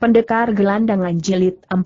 Pendekar Gelandangan Jilid 4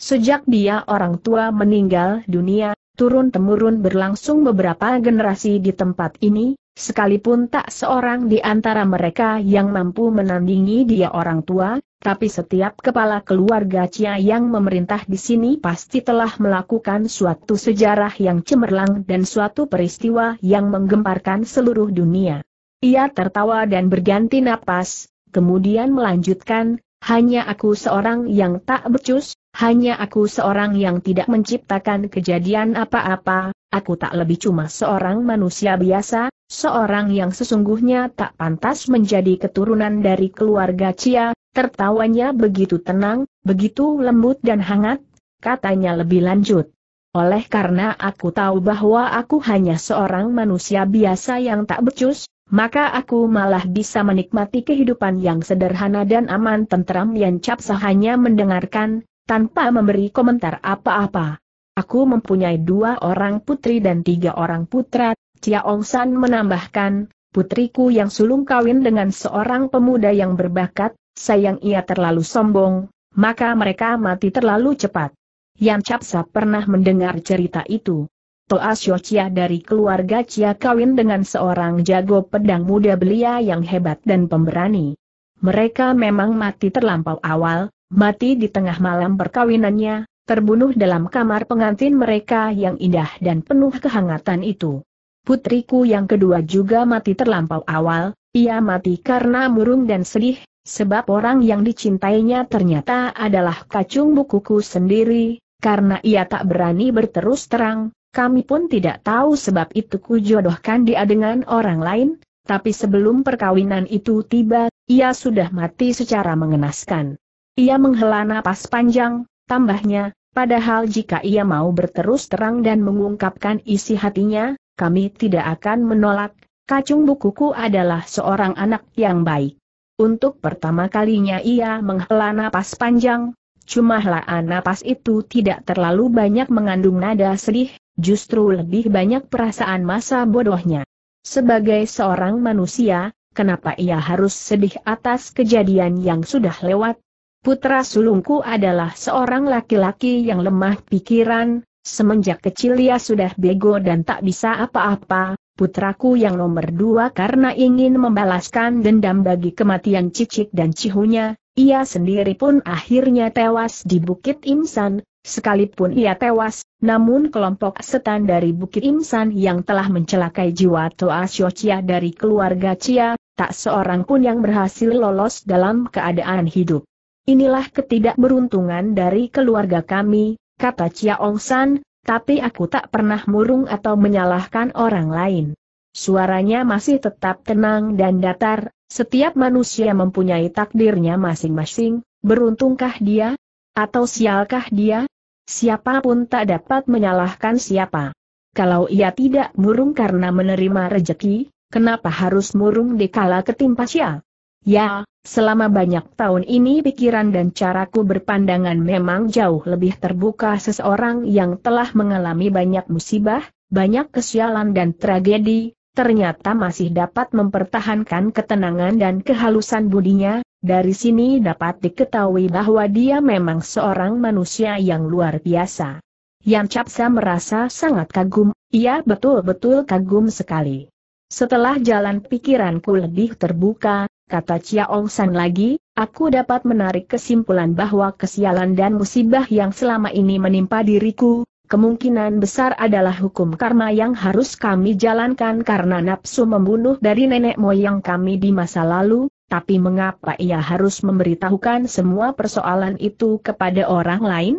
Sejak dia orang tua meninggal dunia, turun-temurun berlangsung beberapa generasi di tempat ini, sekalipun tak seorang di antara mereka yang mampu menandingi dia orang tua, tapi setiap kepala keluarga Cia yang memerintah di sini pasti telah melakukan suatu sejarah yang cemerlang dan suatu peristiwa yang menggemparkan seluruh dunia. Ia tertawa dan berganti napas, kemudian melanjutkan, hanya aku seorang yang tak becus, hanya aku seorang yang tidak menciptakan kejadian apa-apa, aku tak lebih cuma seorang manusia biasa, seorang yang sesungguhnya tak pantas menjadi keturunan dari keluarga Cia, tertawanya begitu tenang, begitu lembut dan hangat, katanya lebih lanjut. Oleh karena aku tahu bahwa aku hanya seorang manusia biasa yang tak becus, maka aku malah bisa menikmati kehidupan yang sederhana dan aman tentram. yang capsa hanya mendengarkan, tanpa memberi komentar apa-apa. Aku mempunyai dua orang putri dan tiga orang putra, Chia Ong San menambahkan, putriku yang sulung kawin dengan seorang pemuda yang berbakat, sayang ia terlalu sombong, maka mereka mati terlalu cepat. Yang Capsa pernah mendengar cerita itu. Toa Chia dari keluarga Chia kawin dengan seorang jago pedang muda belia yang hebat dan pemberani. Mereka memang mati terlampau awal, mati di tengah malam perkawinannya, terbunuh dalam kamar pengantin mereka yang indah dan penuh kehangatan itu. Putriku yang kedua juga mati terlampau awal, ia mati karena murung dan sedih, sebab orang yang dicintainya ternyata adalah kacung bukuku sendiri, karena ia tak berani berterus terang, kami pun tidak tahu sebab itu kujodohkan dia dengan orang lain, tapi sebelum perkawinan itu tiba, ia sudah mati secara mengenaskan. Ia menghela napas panjang, tambahnya, padahal jika ia mau berterus terang dan mengungkapkan isi hatinya, kami tidak akan menolak, Kacung Bukuku adalah seorang anak yang baik. Untuk pertama kalinya ia menghela napas panjang, Cuma anak napas itu tidak terlalu banyak mengandung nada sedih, justru lebih banyak perasaan masa bodohnya. Sebagai seorang manusia, kenapa ia harus sedih atas kejadian yang sudah lewat? Putra sulungku adalah seorang laki-laki yang lemah pikiran, semenjak kecil ia sudah bego dan tak bisa apa-apa, putraku yang nomor dua karena ingin membalaskan dendam bagi kematian cicik dan cihunya, ia sendiri pun akhirnya tewas di Bukit Imsan, sekalipun ia tewas, namun kelompok setan dari Bukit Imsan yang telah mencelakai jiwa Toa Cia dari keluarga Chia, tak seorang pun yang berhasil lolos dalam keadaan hidup. Inilah ketidakberuntungan dari keluarga kami, kata Chia Ong San, tapi aku tak pernah murung atau menyalahkan orang lain. Suaranya masih tetap tenang dan datar, setiap manusia mempunyai takdirnya masing-masing, beruntungkah dia? Atau sialkah dia? Siapapun tak dapat menyalahkan siapa. Kalau ia tidak murung karena menerima rejeki, kenapa harus murung dikala ketimpa sial? Ya, selama banyak tahun ini pikiran dan caraku berpandangan memang jauh lebih terbuka seseorang yang telah mengalami banyak musibah, banyak kesialan dan tragedi, ternyata masih dapat mempertahankan ketenangan dan kehalusan budinya, dari sini dapat diketahui bahwa dia memang seorang manusia yang luar biasa. Yang Capsa merasa sangat kagum, ia betul-betul kagum sekali. Setelah jalan pikiranku lebih terbuka, kata Chia Ong San lagi, aku dapat menarik kesimpulan bahwa kesialan dan musibah yang selama ini menimpa diriku, kemungkinan besar adalah hukum karma yang harus kami jalankan karena nafsu membunuh dari nenek moyang kami di masa lalu, tapi mengapa ia harus memberitahukan semua persoalan itu kepada orang lain?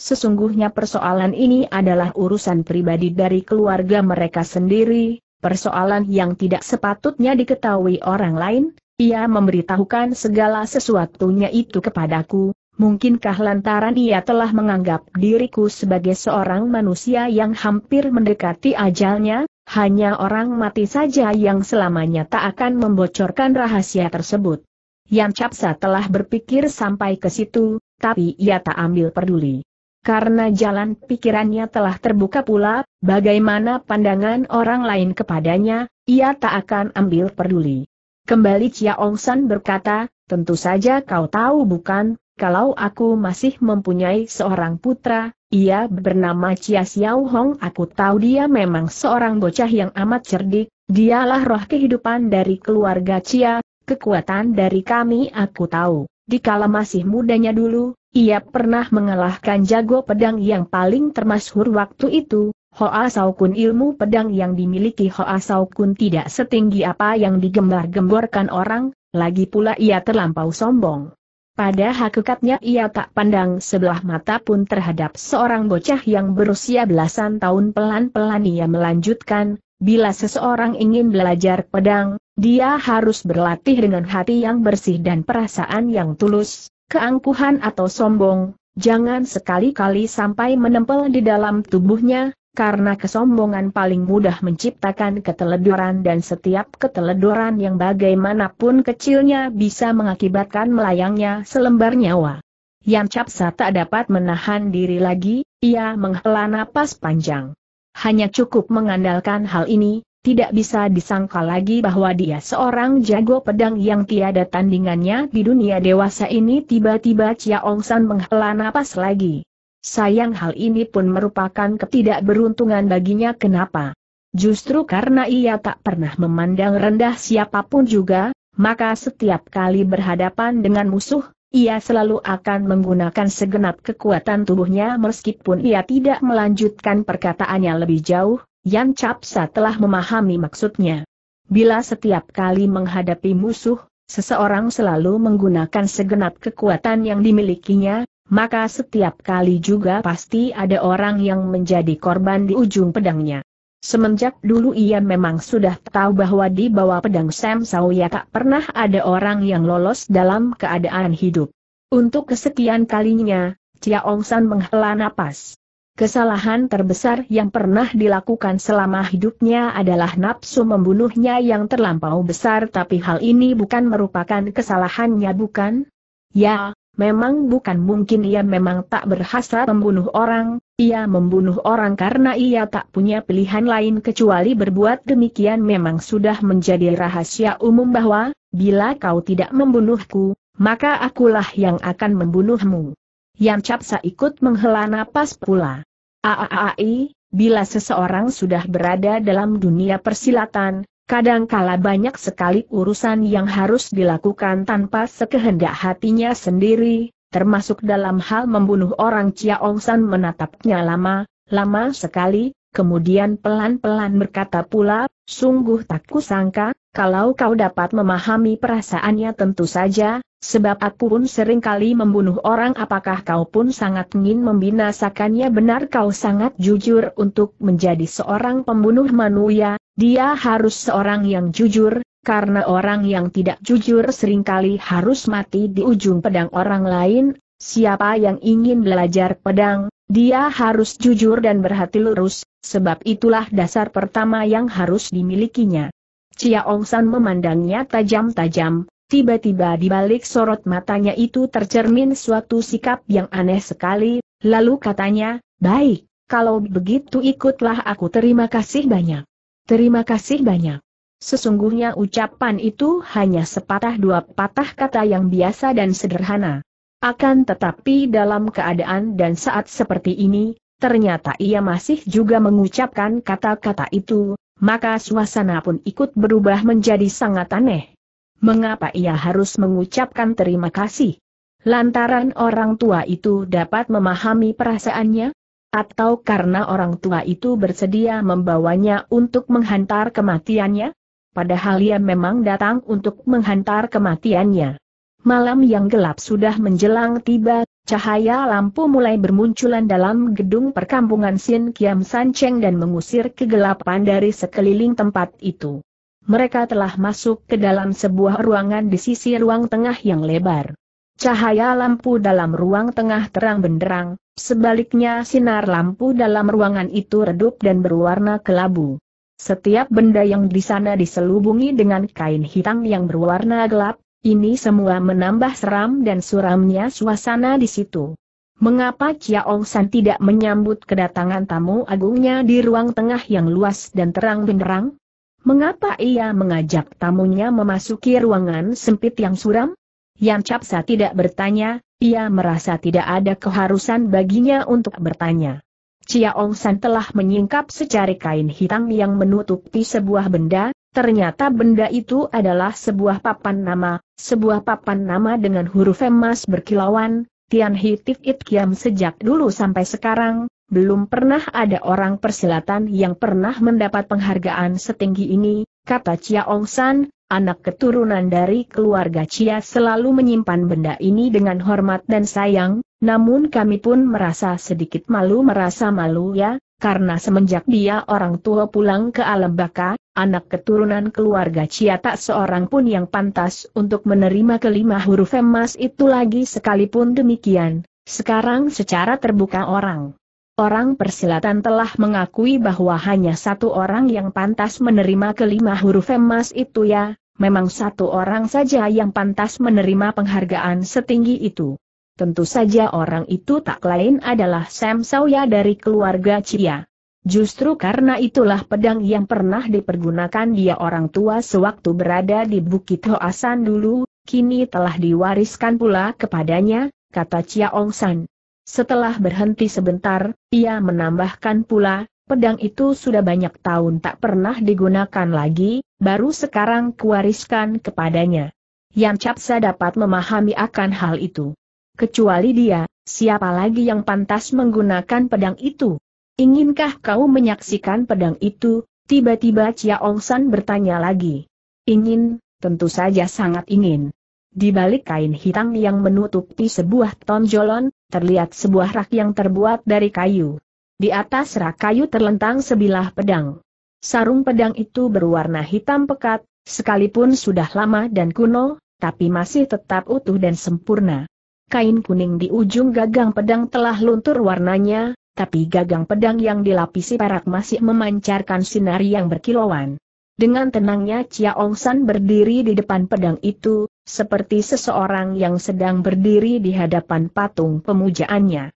Sesungguhnya persoalan ini adalah urusan pribadi dari keluarga mereka sendiri, persoalan yang tidak sepatutnya diketahui orang lain, ia memberitahukan segala sesuatunya itu kepadaku, Mungkinkah lantaran ia telah menganggap diriku sebagai seorang manusia yang hampir mendekati ajalnya, hanya orang mati saja yang selamanya tak akan membocorkan rahasia tersebut. Yang Capsa telah berpikir sampai ke situ, tapi ia tak ambil peduli. Karena jalan pikirannya telah terbuka pula, bagaimana pandangan orang lain kepadanya, ia tak akan ambil peduli. Kembali Chia Ong San berkata, tentu saja kau tahu bukan, kalau aku masih mempunyai seorang putra, ia bernama Chia Xiao Hong aku tahu dia memang seorang bocah yang amat cerdik, dialah roh kehidupan dari keluarga Chia, kekuatan dari kami aku tahu. Dikala masih mudanya dulu, ia pernah mengalahkan jago pedang yang paling termasyhur waktu itu, Hoa Saukun ilmu pedang yang dimiliki Hoa Saukun tidak setinggi apa yang digembar-gemborkan orang, lagi pula ia terlampau sombong. Pada hakikatnya ia tak pandang sebelah mata pun terhadap seorang bocah yang berusia belasan tahun pelan-pelan ia melanjutkan, bila seseorang ingin belajar pedang, dia harus berlatih dengan hati yang bersih dan perasaan yang tulus, keangkuhan atau sombong, jangan sekali-kali sampai menempel di dalam tubuhnya, karena kesombongan paling mudah menciptakan keteledoran dan setiap keteledoran yang bagaimanapun kecilnya bisa mengakibatkan melayangnya selembar nyawa. Yang capsa tak dapat menahan diri lagi, ia menghela napas panjang. Hanya cukup mengandalkan hal ini, tidak bisa disangka lagi bahwa dia seorang jago pedang yang tiada tandingannya di dunia dewasa ini tiba-tiba Chia Ong San menghela napas lagi. Sayang hal ini pun merupakan ketidakberuntungan baginya kenapa? Justru karena ia tak pernah memandang rendah siapapun juga, maka setiap kali berhadapan dengan musuh, ia selalu akan menggunakan segenap kekuatan tubuhnya meskipun ia tidak melanjutkan perkataannya lebih jauh, Yan Capsa telah memahami maksudnya. Bila setiap kali menghadapi musuh, seseorang selalu menggunakan segenap kekuatan yang dimilikinya, maka setiap kali juga pasti ada orang yang menjadi korban di ujung pedangnya. Semenjak dulu ia memang sudah tahu bahwa di bawah pedang Sam Sawya tak pernah ada orang yang lolos dalam keadaan hidup. Untuk kesekian kalinya, Chia Ong San menghela napas. Kesalahan terbesar yang pernah dilakukan selama hidupnya adalah nafsu membunuhnya yang terlampau besar tapi hal ini bukan merupakan kesalahannya bukan? Ya, Memang bukan mungkin ia memang tak berhasrat membunuh orang, ia membunuh orang karena ia tak punya pilihan lain kecuali berbuat demikian memang sudah menjadi rahasia umum bahwa, bila kau tidak membunuhku, maka akulah yang akan membunuhmu. Yang capsa ikut menghela napas pula. Aaai, bila seseorang sudah berada dalam dunia persilatan, Kadangkala banyak sekali urusan yang harus dilakukan tanpa sekehendak hatinya sendiri, termasuk dalam hal membunuh orang Ong San menatapnya lama, lama sekali, kemudian pelan-pelan berkata pula, sungguh tak kusangka, kalau kau dapat memahami perasaannya tentu saja, sebab aku pun seringkali membunuh orang apakah kau pun sangat ingin membinasakannya benar kau sangat jujur untuk menjadi seorang pembunuh manusia, dia harus seorang yang jujur, karena orang yang tidak jujur seringkali harus mati di ujung pedang orang lain, siapa yang ingin belajar pedang, dia harus jujur dan berhati lurus, sebab itulah dasar pertama yang harus dimilikinya. Cia San memandangnya tajam-tajam, tiba-tiba di balik sorot matanya itu tercermin suatu sikap yang aneh sekali, lalu katanya, baik, kalau begitu ikutlah aku terima kasih banyak. Terima kasih banyak. Sesungguhnya ucapan itu hanya sepatah dua patah kata yang biasa dan sederhana. Akan tetapi dalam keadaan dan saat seperti ini, ternyata ia masih juga mengucapkan kata-kata itu, maka suasana pun ikut berubah menjadi sangat aneh. Mengapa ia harus mengucapkan terima kasih? Lantaran orang tua itu dapat memahami perasaannya? Atau karena orang tua itu bersedia membawanya untuk menghantar kematiannya? Padahal ia memang datang untuk menghantar kematiannya. Malam yang gelap sudah menjelang tiba, cahaya lampu mulai bermunculan dalam gedung perkampungan Sin Kiam Cheng dan mengusir kegelapan dari sekeliling tempat itu. Mereka telah masuk ke dalam sebuah ruangan di sisi ruang tengah yang lebar. Cahaya lampu dalam ruang tengah terang benderang, sebaliknya sinar lampu dalam ruangan itu redup dan berwarna kelabu. Setiap benda yang di sana diselubungi dengan kain hitam yang berwarna gelap, ini semua menambah seram dan suramnya suasana di situ. Mengapa Chiao San tidak menyambut kedatangan tamu agungnya di ruang tengah yang luas dan terang benderang? Mengapa ia mengajak tamunya memasuki ruangan sempit yang suram? Yang Capsa tidak bertanya, ia merasa tidak ada keharusan baginya untuk bertanya. Chia Ong San telah menyingkap secari kain hitam yang menutupi sebuah benda, ternyata benda itu adalah sebuah papan nama, sebuah papan nama dengan huruf emas berkilauan, Tian Tif It Kiam sejak dulu sampai sekarang, belum pernah ada orang persilatan yang pernah mendapat penghargaan setinggi ini, kata Chia Ong San, anak keturunan dari keluarga Cia selalu menyimpan benda ini dengan hormat dan sayang, namun kami pun merasa sedikit malu merasa malu ya, karena semenjak dia orang tua pulang ke alam baka, anak keturunan keluarga Cia tak seorang pun yang pantas untuk menerima kelima huruf emas itu lagi sekalipun demikian, sekarang secara terbuka orang. Orang persilatan telah mengakui bahwa hanya satu orang yang pantas menerima kelima huruf emas itu ya, memang satu orang saja yang pantas menerima penghargaan setinggi itu. Tentu saja orang itu tak lain adalah Sam Sawya dari keluarga Chia. Justru karena itulah pedang yang pernah dipergunakan dia orang tua sewaktu berada di Bukit Hoasan dulu, kini telah diwariskan pula kepadanya, kata Chia Ong San. Setelah berhenti sebentar, ia menambahkan pula, Pedang itu sudah banyak tahun tak pernah digunakan lagi, baru sekarang kuwariskan kepadanya. Yang Capsa dapat memahami akan hal itu. Kecuali dia, siapa lagi yang pantas menggunakan pedang itu? Inginkah kau menyaksikan pedang itu? Tiba-tiba Chia Ong San bertanya lagi. Ingin, tentu saja sangat ingin. Di balik kain hitam yang menutupi sebuah tonjolan, terlihat sebuah rak yang terbuat dari kayu. Di atas rak kayu terlentang sebilah pedang. Sarung pedang itu berwarna hitam pekat, sekalipun sudah lama dan kuno, tapi masih tetap utuh dan sempurna. Kain kuning di ujung gagang pedang telah luntur warnanya, tapi gagang pedang yang dilapisi perak masih memancarkan sinar yang berkilauan. Dengan tenangnya Chia Ong San berdiri di depan pedang itu, seperti seseorang yang sedang berdiri di hadapan patung pemujaannya.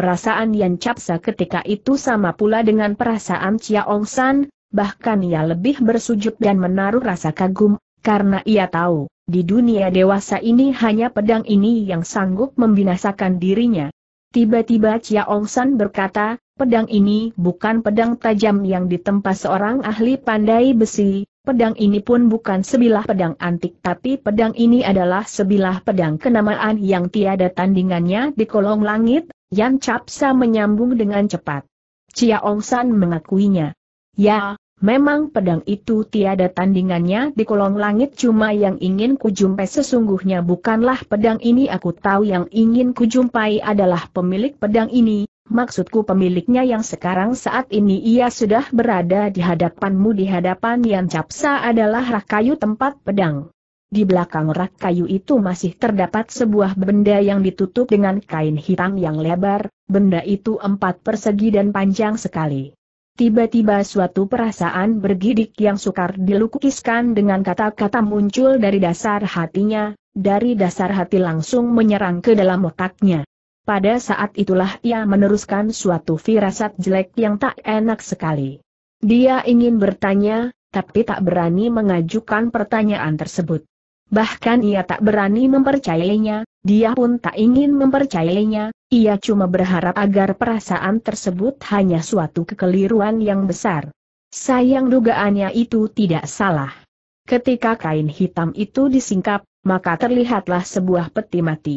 Perasaan Yan Capsa ketika itu sama pula dengan perasaan Chia Ong San, bahkan ia lebih bersujud dan menaruh rasa kagum, karena ia tahu, di dunia dewasa ini hanya pedang ini yang sanggup membinasakan dirinya. Tiba-tiba Chia Ong San berkata, pedang ini bukan pedang tajam yang ditempa seorang ahli pandai besi, pedang ini pun bukan sebilah pedang antik tapi pedang ini adalah sebilah pedang kenamaan yang tiada tandingannya di kolong langit, Yan Capsa menyambung dengan cepat. Chia Ong San mengakuinya. Ya, memang pedang itu tiada tandingannya di kolong langit cuma yang ingin kujumpai sesungguhnya bukanlah pedang ini aku tahu yang ingin kujumpai adalah pemilik pedang ini, maksudku pemiliknya yang sekarang saat ini ia sudah berada di hadapanmu di hadapan yang capsa adalah rakayu tempat pedang. Di belakang rak kayu itu masih terdapat sebuah benda yang ditutup dengan kain hitam yang lebar, benda itu empat persegi dan panjang sekali. Tiba-tiba suatu perasaan bergidik yang sukar dilukiskan dengan kata-kata muncul dari dasar hatinya, dari dasar hati langsung menyerang ke dalam otaknya. Pada saat itulah ia meneruskan suatu firasat jelek yang tak enak sekali. Dia ingin bertanya, tapi tak berani mengajukan pertanyaan tersebut bahkan ia tak berani mempercayainya, dia pun tak ingin mempercayainya, ia cuma berharap agar perasaan tersebut hanya suatu kekeliruan yang besar. Sayang dugaannya itu tidak salah. Ketika kain hitam itu disingkap, maka terlihatlah sebuah peti mati.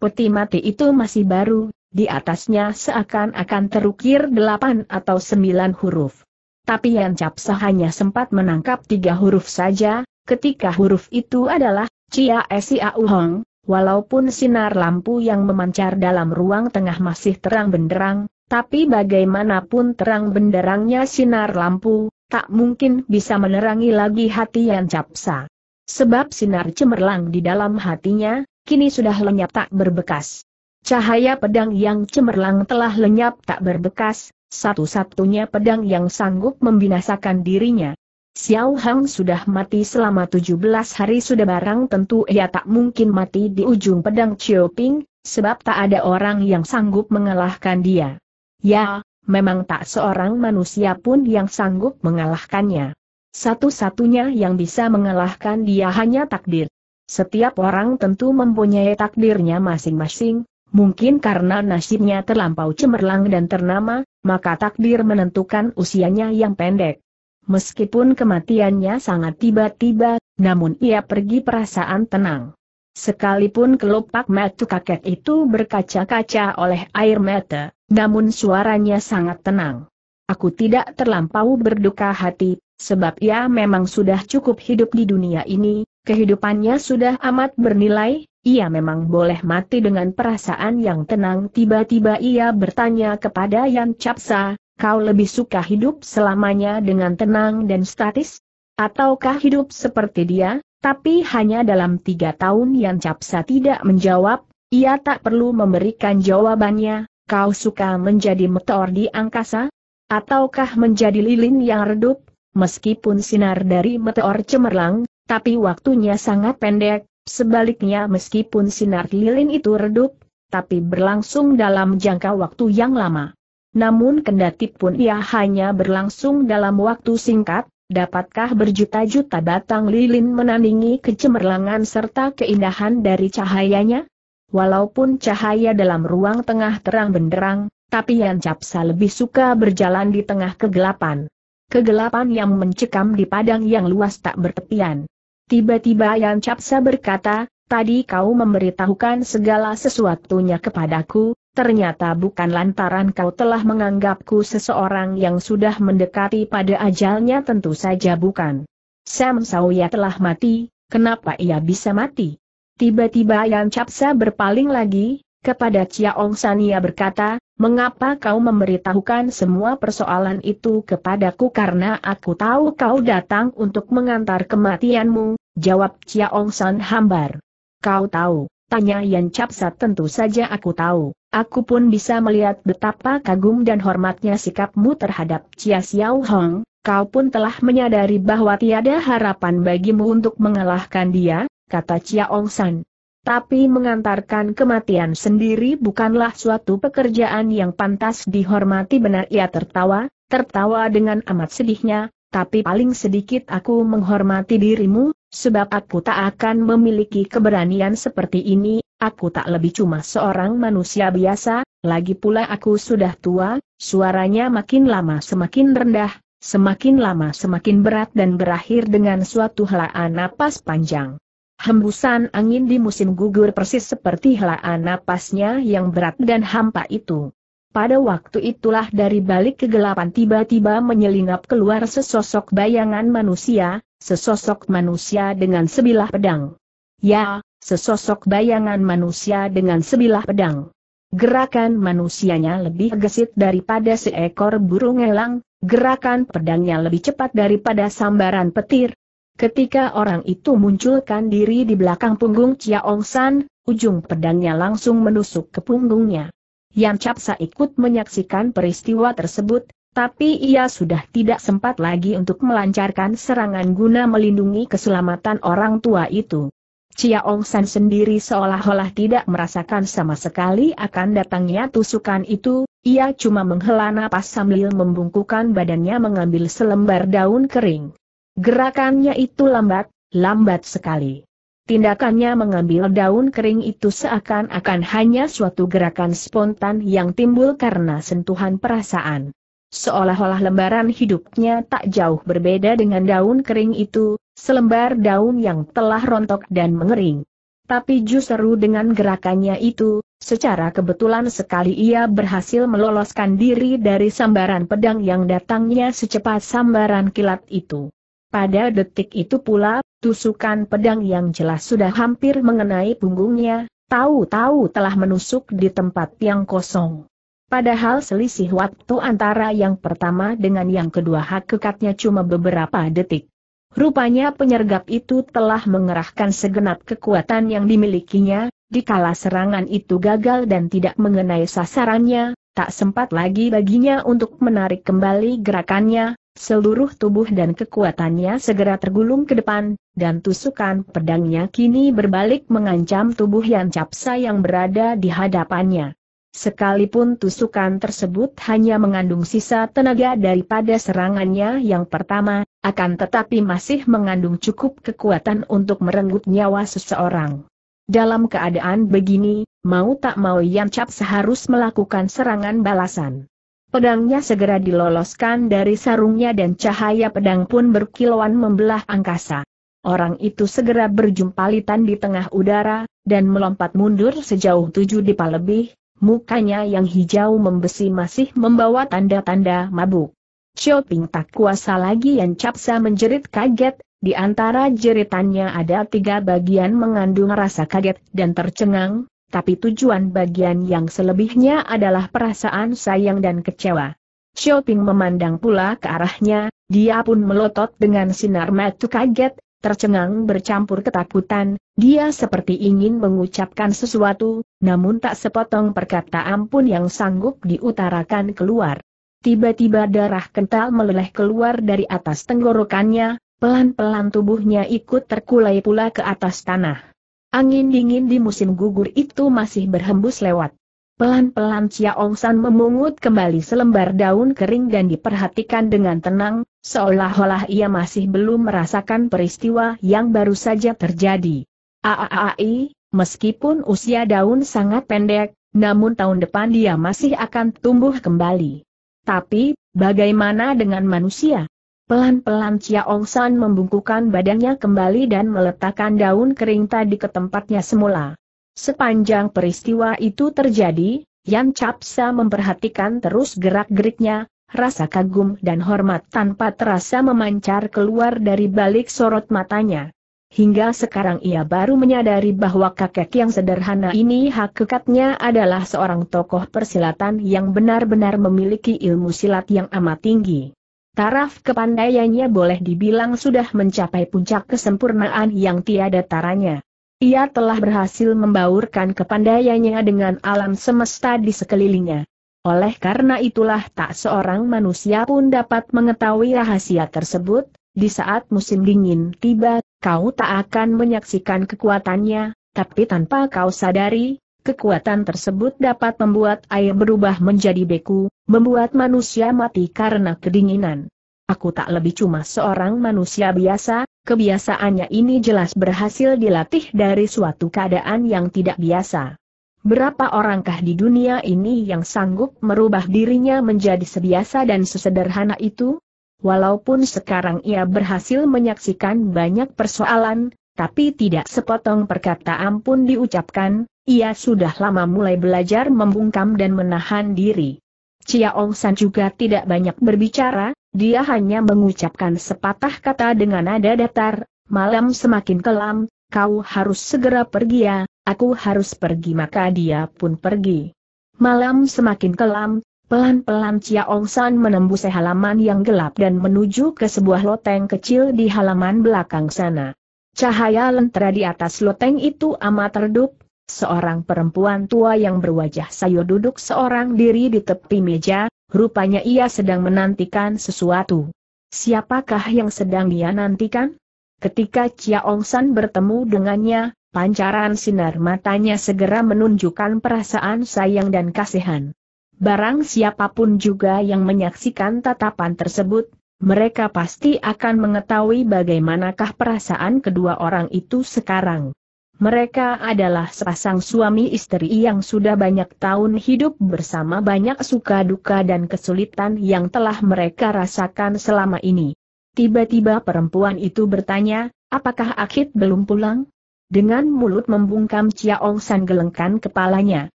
Peti mati itu masih baru, di atasnya seakan-akan terukir delapan atau sembilan huruf. Tapi Yan Capsa hanya sempat menangkap tiga huruf saja, ketika huruf itu adalah Cia Sia Uhong, walaupun sinar lampu yang memancar dalam ruang tengah masih terang benderang, tapi bagaimanapun terang benderangnya sinar lampu, tak mungkin bisa menerangi lagi hati yang capsa. Sebab sinar cemerlang di dalam hatinya, kini sudah lenyap tak berbekas. Cahaya pedang yang cemerlang telah lenyap tak berbekas, satu-satunya pedang yang sanggup membinasakan dirinya. Xiao Hang sudah mati selama 17 hari sudah barang tentu ia tak mungkin mati di ujung pedang Chiu Ping, sebab tak ada orang yang sanggup mengalahkan dia. Ya, memang tak seorang manusia pun yang sanggup mengalahkannya. Satu-satunya yang bisa mengalahkan dia hanya takdir. Setiap orang tentu mempunyai takdirnya masing-masing, mungkin karena nasibnya terlampau cemerlang dan ternama, maka takdir menentukan usianya yang pendek. Meskipun kematiannya sangat tiba-tiba, namun ia pergi perasaan tenang. Sekalipun kelopak mata kakek itu berkaca-kaca oleh air mata, namun suaranya sangat tenang. Aku tidak terlampau berduka hati, sebab ia memang sudah cukup hidup di dunia ini, kehidupannya sudah amat bernilai, ia memang boleh mati dengan perasaan yang tenang. Tiba-tiba ia bertanya kepada Yan Capsa, kau lebih suka hidup selamanya dengan tenang dan statis? Ataukah hidup seperti dia, tapi hanya dalam tiga tahun yang Capsa tidak menjawab, ia tak perlu memberikan jawabannya, kau suka menjadi meteor di angkasa? Ataukah menjadi lilin yang redup, meskipun sinar dari meteor cemerlang, tapi waktunya sangat pendek, sebaliknya meskipun sinar lilin itu redup, tapi berlangsung dalam jangka waktu yang lama. Namun kendati pun ia hanya berlangsung dalam waktu singkat, dapatkah berjuta-juta batang lilin menandingi kecemerlangan serta keindahan dari cahayanya? Walaupun cahaya dalam ruang tengah terang benderang, tapi Yan Capsa lebih suka berjalan di tengah kegelapan. Kegelapan yang mencekam di padang yang luas tak bertepian. Tiba-tiba Yan Capsa berkata, tadi kau memberitahukan segala sesuatunya kepadaku, Ternyata bukan lantaran kau telah menganggapku seseorang yang sudah mendekati pada ajalnya tentu saja bukan. Sam Sawya telah mati, kenapa ia bisa mati? Tiba-tiba Yan Capsa berpaling lagi, kepada San ia berkata, mengapa kau memberitahukan semua persoalan itu kepadaku karena aku tahu kau datang untuk mengantar kematianmu, jawab Ong San hambar. Kau tahu, tanya Yan Capsa tentu saja aku tahu. Aku pun bisa melihat betapa kagum dan hormatnya sikapmu terhadap Chia Xiao Hong, kau pun telah menyadari bahwa tiada harapan bagimu untuk mengalahkan dia, kata Chia Ong San. Tapi mengantarkan kematian sendiri bukanlah suatu pekerjaan yang pantas dihormati benar ia tertawa, tertawa dengan amat sedihnya, tapi paling sedikit aku menghormati dirimu, sebab aku tak akan memiliki keberanian seperti ini, aku tak lebih cuma seorang manusia biasa, lagi pula aku sudah tua, suaranya makin lama semakin rendah, semakin lama semakin berat dan berakhir dengan suatu helaan napas panjang. Hembusan angin di musim gugur persis seperti helaan napasnya yang berat dan hampa itu. Pada waktu itulah dari balik kegelapan tiba-tiba menyelinap keluar sesosok bayangan manusia, sesosok manusia dengan sebilah pedang. Ya, Sesosok bayangan manusia dengan sebilah pedang. Gerakan manusianya lebih gesit daripada seekor burung elang, gerakan pedangnya lebih cepat daripada sambaran petir. Ketika orang itu munculkan diri di belakang punggung Chiaong San, ujung pedangnya langsung menusuk ke punggungnya. Yan Capsa ikut menyaksikan peristiwa tersebut, tapi ia sudah tidak sempat lagi untuk melancarkan serangan guna melindungi keselamatan orang tua itu. Chia Ong San sendiri seolah-olah tidak merasakan sama sekali akan datangnya tusukan itu, ia cuma menghela napas sambil membungkukan badannya mengambil selembar daun kering. Gerakannya itu lambat, lambat sekali. Tindakannya mengambil daun kering itu seakan-akan hanya suatu gerakan spontan yang timbul karena sentuhan perasaan. Seolah-olah lembaran hidupnya tak jauh berbeda dengan daun kering itu, selembar daun yang telah rontok dan mengering. Tapi justru dengan gerakannya itu, secara kebetulan sekali ia berhasil meloloskan diri dari sambaran pedang yang datangnya secepat sambaran kilat itu. Pada detik itu pula, tusukan pedang yang jelas sudah hampir mengenai punggungnya, tahu-tahu telah menusuk di tempat yang kosong. Padahal selisih waktu antara yang pertama dengan yang kedua hakikatnya cuma beberapa detik. Rupanya penyergap itu telah mengerahkan segenap kekuatan yang dimilikinya, dikala serangan itu gagal dan tidak mengenai sasarannya, tak sempat lagi baginya untuk menarik kembali gerakannya, seluruh tubuh dan kekuatannya segera tergulung ke depan, dan tusukan pedangnya kini berbalik mengancam tubuh yang capsa yang berada di hadapannya. Sekalipun tusukan tersebut hanya mengandung sisa tenaga daripada serangannya yang pertama, akan tetapi masih mengandung cukup kekuatan untuk merenggut nyawa seseorang. Dalam keadaan begini, mau tak mau Yan Cap seharus melakukan serangan balasan. Pedangnya segera diloloskan dari sarungnya dan cahaya pedang pun berkilauan membelah angkasa. Orang itu segera berjumpalitan di tengah udara, dan melompat mundur sejauh tujuh dipa lebih, Mukanya yang hijau membesi masih membawa tanda-tanda mabuk. Choping tak kuasa lagi yang capsa menjerit kaget, di antara jeritannya ada tiga bagian mengandung rasa kaget dan tercengang, tapi tujuan bagian yang selebihnya adalah perasaan sayang dan kecewa. Choping memandang pula ke arahnya, dia pun melotot dengan sinar mata kaget, tercengang bercampur ketakutan, dia seperti ingin mengucapkan sesuatu, namun tak sepotong perkataan pun yang sanggup diutarakan keluar. Tiba-tiba darah kental meleleh keluar dari atas tenggorokannya, pelan-pelan tubuhnya ikut terkulai pula ke atas tanah. Angin dingin di musim gugur itu masih berhembus lewat. Pelan-pelan Cia Ong San memungut kembali selembar daun kering dan diperhatikan dengan tenang, Seolah-olah ia masih belum merasakan peristiwa yang baru saja terjadi. Aaai, meskipun usia daun sangat pendek, namun tahun depan dia masih akan tumbuh kembali. Tapi, bagaimana dengan manusia? Pelan-pelan Chiaong San membungkukan badannya kembali dan meletakkan daun kering tadi ke tempatnya semula. Sepanjang peristiwa itu terjadi, Yan Capsa memperhatikan terus gerak-geriknya, rasa kagum dan hormat tanpa terasa memancar keluar dari balik sorot matanya. Hingga sekarang ia baru menyadari bahwa kakek yang sederhana ini hakikatnya adalah seorang tokoh persilatan yang benar-benar memiliki ilmu silat yang amat tinggi. Taraf kepandaiannya boleh dibilang sudah mencapai puncak kesempurnaan yang tiada taranya. Ia telah berhasil membaurkan kepandaiannya dengan alam semesta di sekelilingnya. Oleh karena itulah tak seorang manusia pun dapat mengetahui rahasia tersebut, di saat musim dingin tiba, kau tak akan menyaksikan kekuatannya, tapi tanpa kau sadari, kekuatan tersebut dapat membuat air berubah menjadi beku, membuat manusia mati karena kedinginan. Aku tak lebih cuma seorang manusia biasa, kebiasaannya ini jelas berhasil dilatih dari suatu keadaan yang tidak biasa. Berapa orangkah di dunia ini yang sanggup merubah dirinya menjadi sebiasa dan sesederhana itu? Walaupun sekarang ia berhasil menyaksikan banyak persoalan, tapi tidak sepotong perkataan pun diucapkan, ia sudah lama mulai belajar membungkam dan menahan diri. Chia Ong San juga tidak banyak berbicara, dia hanya mengucapkan sepatah kata dengan nada datar, malam semakin kelam, kau harus segera pergi ya, Aku harus pergi maka dia pun pergi. Malam semakin kelam, pelan-pelan Chia Ong San menembus halaman yang gelap dan menuju ke sebuah loteng kecil di halaman belakang sana. Cahaya lentera di atas loteng itu amat redup, seorang perempuan tua yang berwajah sayu duduk seorang diri di tepi meja, rupanya ia sedang menantikan sesuatu. Siapakah yang sedang dia nantikan? Ketika Chia Ong San bertemu dengannya, Pancaran sinar matanya segera menunjukkan perasaan sayang dan kasihan. Barang siapapun juga yang menyaksikan tatapan tersebut, mereka pasti akan mengetahui bagaimanakah perasaan kedua orang itu sekarang. Mereka adalah sepasang suami istri yang sudah banyak tahun hidup bersama banyak suka duka dan kesulitan yang telah mereka rasakan selama ini. Tiba-tiba perempuan itu bertanya, apakah Akid belum pulang? Dengan mulut membungkam Chiaong San gelengkan kepalanya.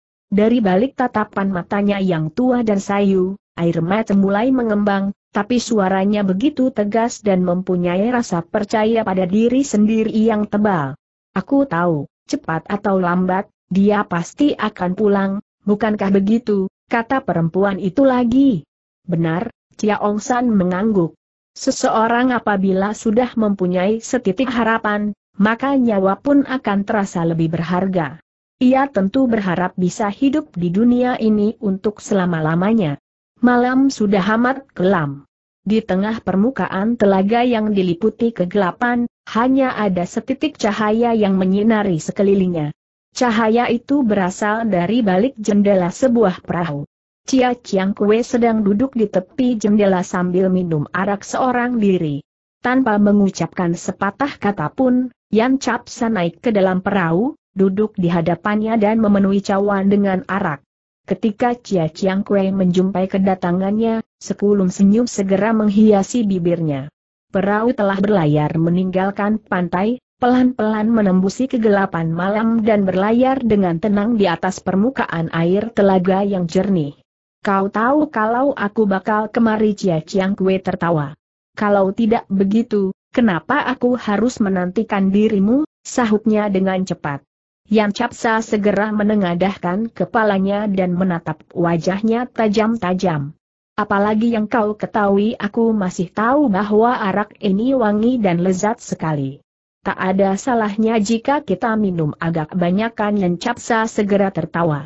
Dari balik tatapan matanya yang tua dan sayu, air mata mulai mengembang, tapi suaranya begitu tegas dan mempunyai rasa percaya pada diri sendiri yang tebal. Aku tahu, cepat atau lambat, dia pasti akan pulang, bukankah begitu, kata perempuan itu lagi. Benar, Chiaong San mengangguk. Seseorang apabila sudah mempunyai setitik harapan, maka nyawa pun akan terasa lebih berharga. Ia tentu berharap bisa hidup di dunia ini untuk selama-lamanya. Malam sudah amat kelam. Di tengah permukaan telaga yang diliputi kegelapan, hanya ada setitik cahaya yang menyinari sekelilingnya. Cahaya itu berasal dari balik jendela sebuah perahu. Cia Chiang Kue sedang duduk di tepi jendela sambil minum arak seorang diri. Tanpa mengucapkan sepatah kata pun, Yan Capsa naik ke dalam perahu, duduk di hadapannya dan memenuhi cawan dengan arak. Ketika Chia Chiang Kuei menjumpai kedatangannya, sekulum senyum segera menghiasi bibirnya. Perahu telah berlayar meninggalkan pantai, pelan-pelan menembusi kegelapan malam dan berlayar dengan tenang di atas permukaan air telaga yang jernih. Kau tahu kalau aku bakal kemari Chia Chiang Kuei tertawa kalau tidak begitu, kenapa aku harus menantikan dirimu, sahutnya dengan cepat. Yang Capsa segera menengadahkan kepalanya dan menatap wajahnya tajam-tajam. Apalagi yang kau ketahui aku masih tahu bahwa arak ini wangi dan lezat sekali. Tak ada salahnya jika kita minum agak banyakan Yang Capsa segera tertawa.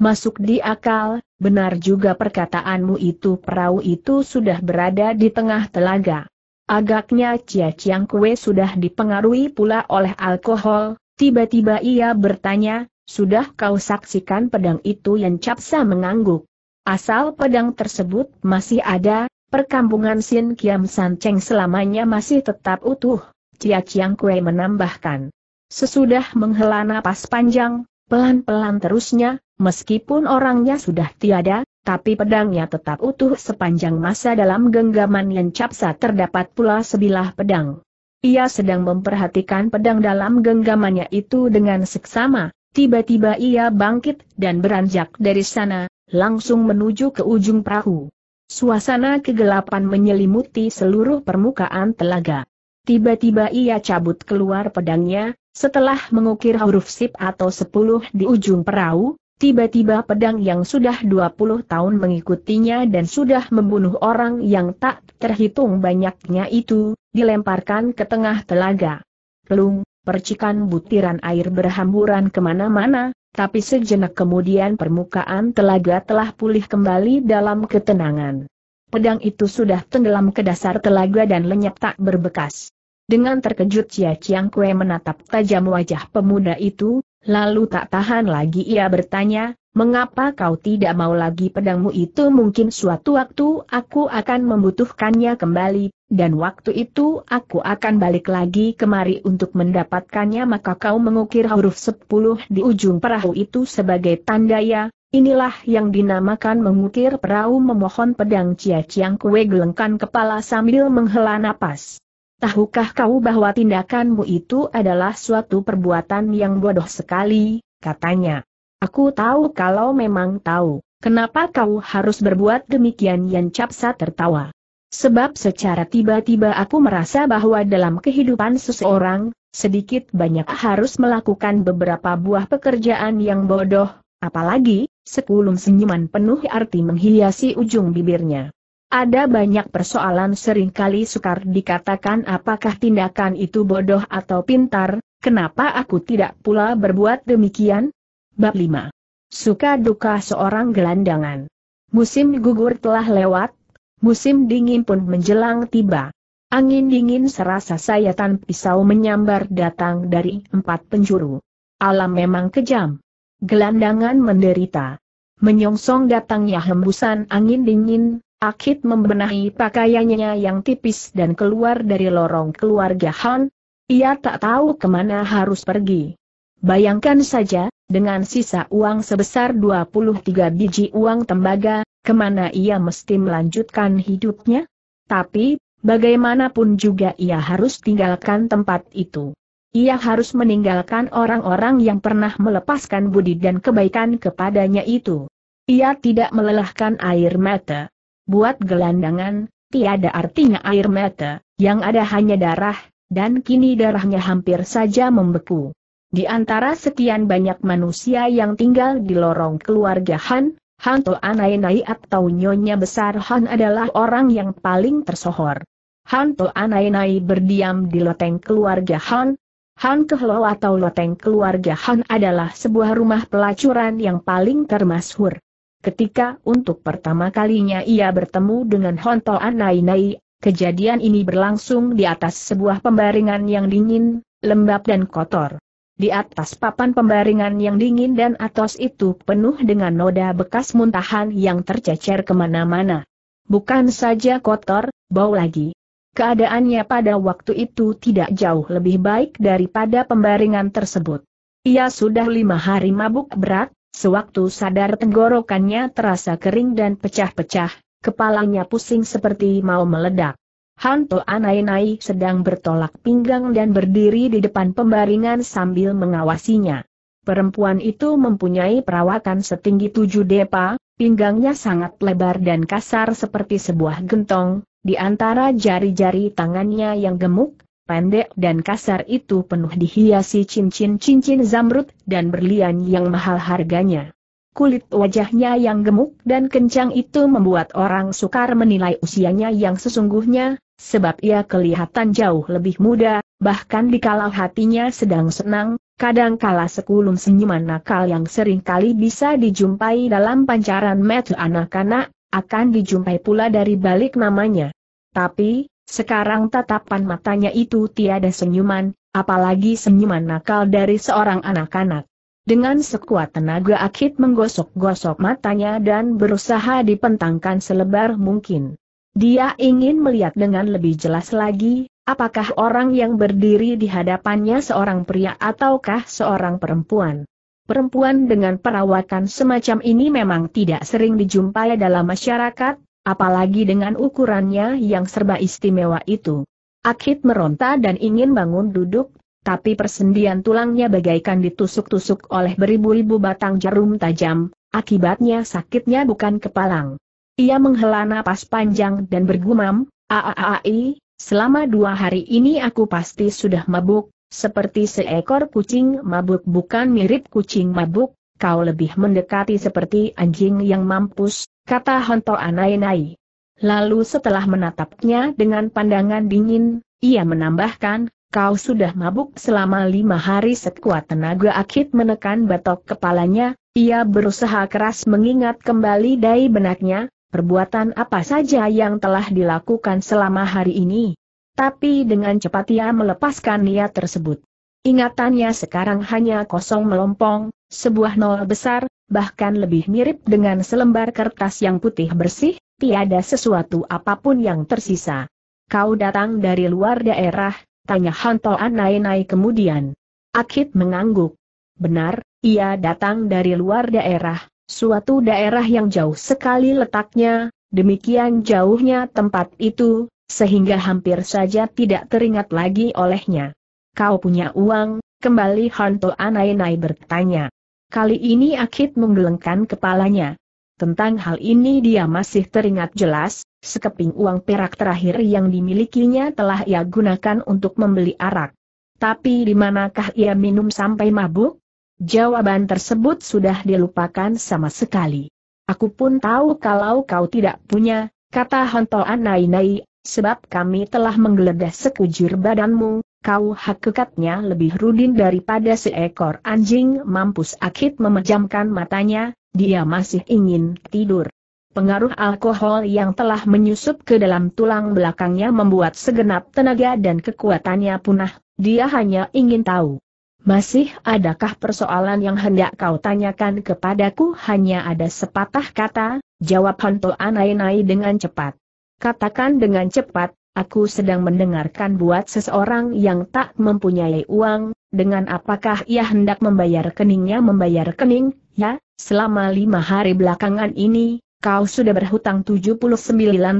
Masuk di akal, benar juga perkataanmu itu perahu itu sudah berada di tengah telaga. Agaknya Cia Chiang Kue sudah dipengaruhi pula oleh alkohol, tiba-tiba ia bertanya, sudah kau saksikan pedang itu yang capsa mengangguk. Asal pedang tersebut masih ada, perkampungan Sin Kiam San Cheng selamanya masih tetap utuh, Cia Chiang Kue menambahkan. Sesudah menghela napas panjang, pelan-pelan terusnya, Meskipun orangnya sudah tiada, tapi pedangnya tetap utuh sepanjang masa dalam genggaman Yen Capsa terdapat pula sebilah pedang. Ia sedang memperhatikan pedang dalam genggamannya itu dengan seksama, tiba-tiba ia bangkit dan beranjak dari sana, langsung menuju ke ujung perahu. Suasana kegelapan menyelimuti seluruh permukaan telaga. Tiba-tiba ia cabut keluar pedangnya, setelah mengukir huruf sip atau sepuluh di ujung perahu, Tiba-tiba pedang yang sudah 20 tahun mengikutinya dan sudah membunuh orang yang tak terhitung banyaknya itu, dilemparkan ke tengah telaga. Pelung, percikan butiran air berhamburan kemana-mana, tapi sejenak kemudian permukaan telaga telah pulih kembali dalam ketenangan. Pedang itu sudah tenggelam ke dasar telaga dan lenyap tak berbekas. Dengan terkejut Chia Chiang Kue menatap tajam wajah pemuda itu, Lalu tak tahan lagi ia bertanya, mengapa kau tidak mau lagi pedangmu itu mungkin suatu waktu aku akan membutuhkannya kembali, dan waktu itu aku akan balik lagi kemari untuk mendapatkannya maka kau mengukir huruf sepuluh di ujung perahu itu sebagai tanda ya, inilah yang dinamakan mengukir perahu memohon pedang cia ciang kue gelengkan kepala sambil menghela napas. Tahukah kau bahwa tindakanmu itu adalah suatu perbuatan yang bodoh sekali, katanya. Aku tahu kalau memang tahu, kenapa kau harus berbuat demikian Yan Capsa tertawa. Sebab secara tiba-tiba aku merasa bahwa dalam kehidupan seseorang, sedikit banyak harus melakukan beberapa buah pekerjaan yang bodoh, apalagi, sekulum senyuman penuh arti menghiasi ujung bibirnya. Ada banyak persoalan seringkali sukar dikatakan apakah tindakan itu bodoh atau pintar, kenapa aku tidak pula berbuat demikian? Bab 5. Suka duka seorang gelandangan. Musim gugur telah lewat, musim dingin pun menjelang tiba. Angin dingin serasa sayatan pisau menyambar datang dari empat penjuru. Alam memang kejam. Gelandangan menderita. Menyongsong datangnya hembusan angin dingin, Akit membenahi pakaiannya yang tipis dan keluar dari lorong keluarga Han. Ia tak tahu kemana harus pergi. Bayangkan saja, dengan sisa uang sebesar 23 biji uang tembaga, kemana ia mesti melanjutkan hidupnya? Tapi, bagaimanapun juga ia harus tinggalkan tempat itu. Ia harus meninggalkan orang-orang yang pernah melepaskan budi dan kebaikan kepadanya itu. Ia tidak melelahkan air mata buat gelandangan, tiada artinya air mata, yang ada hanya darah, dan kini darahnya hampir saja membeku. Di antara sekian banyak manusia yang tinggal di lorong keluarga Han, Han To Anai Nai atau Nyonya Besar Han adalah orang yang paling tersohor. Han To Anai Nai berdiam di loteng keluarga Han. Han Kehlo atau loteng keluarga Han adalah sebuah rumah pelacuran yang paling termasyhur. Ketika untuk pertama kalinya ia bertemu dengan Honto Anainai, kejadian ini berlangsung di atas sebuah pembaringan yang dingin, lembab dan kotor. Di atas papan pembaringan yang dingin dan atas itu penuh dengan noda bekas muntahan yang tercecer kemana-mana. Bukan saja kotor, bau lagi. Keadaannya pada waktu itu tidak jauh lebih baik daripada pembaringan tersebut. Ia sudah lima hari mabuk berat, Sewaktu sadar tenggorokannya terasa kering dan pecah-pecah, kepalanya pusing seperti mau meledak. Hanto Anainai sedang bertolak pinggang dan berdiri di depan pembaringan sambil mengawasinya. Perempuan itu mempunyai perawakan setinggi tujuh depa, pinggangnya sangat lebar dan kasar seperti sebuah gentong, di antara jari-jari tangannya yang gemuk, pendek dan kasar itu penuh dihiasi cincin-cincin zamrud dan berlian yang mahal harganya. Kulit wajahnya yang gemuk dan kencang itu membuat orang sukar menilai usianya yang sesungguhnya, sebab ia kelihatan jauh lebih muda, bahkan dikala hatinya sedang senang, kadangkala sekulum senyuman nakal yang seringkali bisa dijumpai dalam pancaran metu anak-anak, akan dijumpai pula dari balik namanya. Tapi, sekarang tatapan matanya itu tiada senyuman, apalagi senyuman nakal dari seorang anak-anak. Dengan sekuat tenaga Akit menggosok-gosok matanya dan berusaha dipentangkan selebar mungkin. Dia ingin melihat dengan lebih jelas lagi, apakah orang yang berdiri di hadapannya seorang pria ataukah seorang perempuan. Perempuan dengan perawatan semacam ini memang tidak sering dijumpai dalam masyarakat, apalagi dengan ukurannya yang serba istimewa itu. Akhid meronta dan ingin bangun duduk, tapi persendian tulangnya bagaikan ditusuk-tusuk oleh beribu-ribu batang jarum tajam, akibatnya sakitnya bukan kepalang. Ia menghela napas panjang dan bergumam, Aaai, selama dua hari ini aku pasti sudah mabuk, seperti seekor kucing mabuk bukan mirip kucing mabuk, kau lebih mendekati seperti anjing yang mampus, kata Honto Anai-Nai. Lalu setelah menatapnya dengan pandangan dingin, ia menambahkan, kau sudah mabuk selama lima hari sekuat tenaga akit menekan batok kepalanya, ia berusaha keras mengingat kembali dai benaknya, perbuatan apa saja yang telah dilakukan selama hari ini. Tapi dengan cepat ia melepaskan niat tersebut. Ingatannya sekarang hanya kosong melompong, sebuah nol besar, bahkan lebih mirip dengan selembar kertas yang putih bersih, tiada sesuatu apapun yang tersisa. Kau datang dari luar daerah, tanya Hanto Anai-Nai kemudian. Akit mengangguk. Benar, ia datang dari luar daerah, suatu daerah yang jauh sekali letaknya, demikian jauhnya tempat itu, sehingga hampir saja tidak teringat lagi olehnya. Kau punya uang, kembali Hanto Anai-Nai bertanya. Kali ini Akit menggelengkan kepalanya. Tentang hal ini dia masih teringat jelas, sekeping uang perak terakhir yang dimilikinya telah ia gunakan untuk membeli arak. Tapi di manakah ia minum sampai mabuk? Jawaban tersebut sudah dilupakan sama sekali. Aku pun tahu kalau kau tidak punya, kata Hontoan Nainai, Nai, sebab kami telah menggeledah sekujur badanmu, kau hakikatnya lebih rudin daripada seekor anjing mampus akit memejamkan matanya, dia masih ingin tidur. Pengaruh alkohol yang telah menyusup ke dalam tulang belakangnya membuat segenap tenaga dan kekuatannya punah, dia hanya ingin tahu. Masih adakah persoalan yang hendak kau tanyakan kepadaku hanya ada sepatah kata, jawab Honto Anainai dengan cepat. Katakan dengan cepat, Aku sedang mendengarkan buat seseorang yang tak mempunyai uang, dengan apakah ia hendak membayar keningnya membayar kening? ya, selama lima hari belakangan ini, kau sudah berhutang 79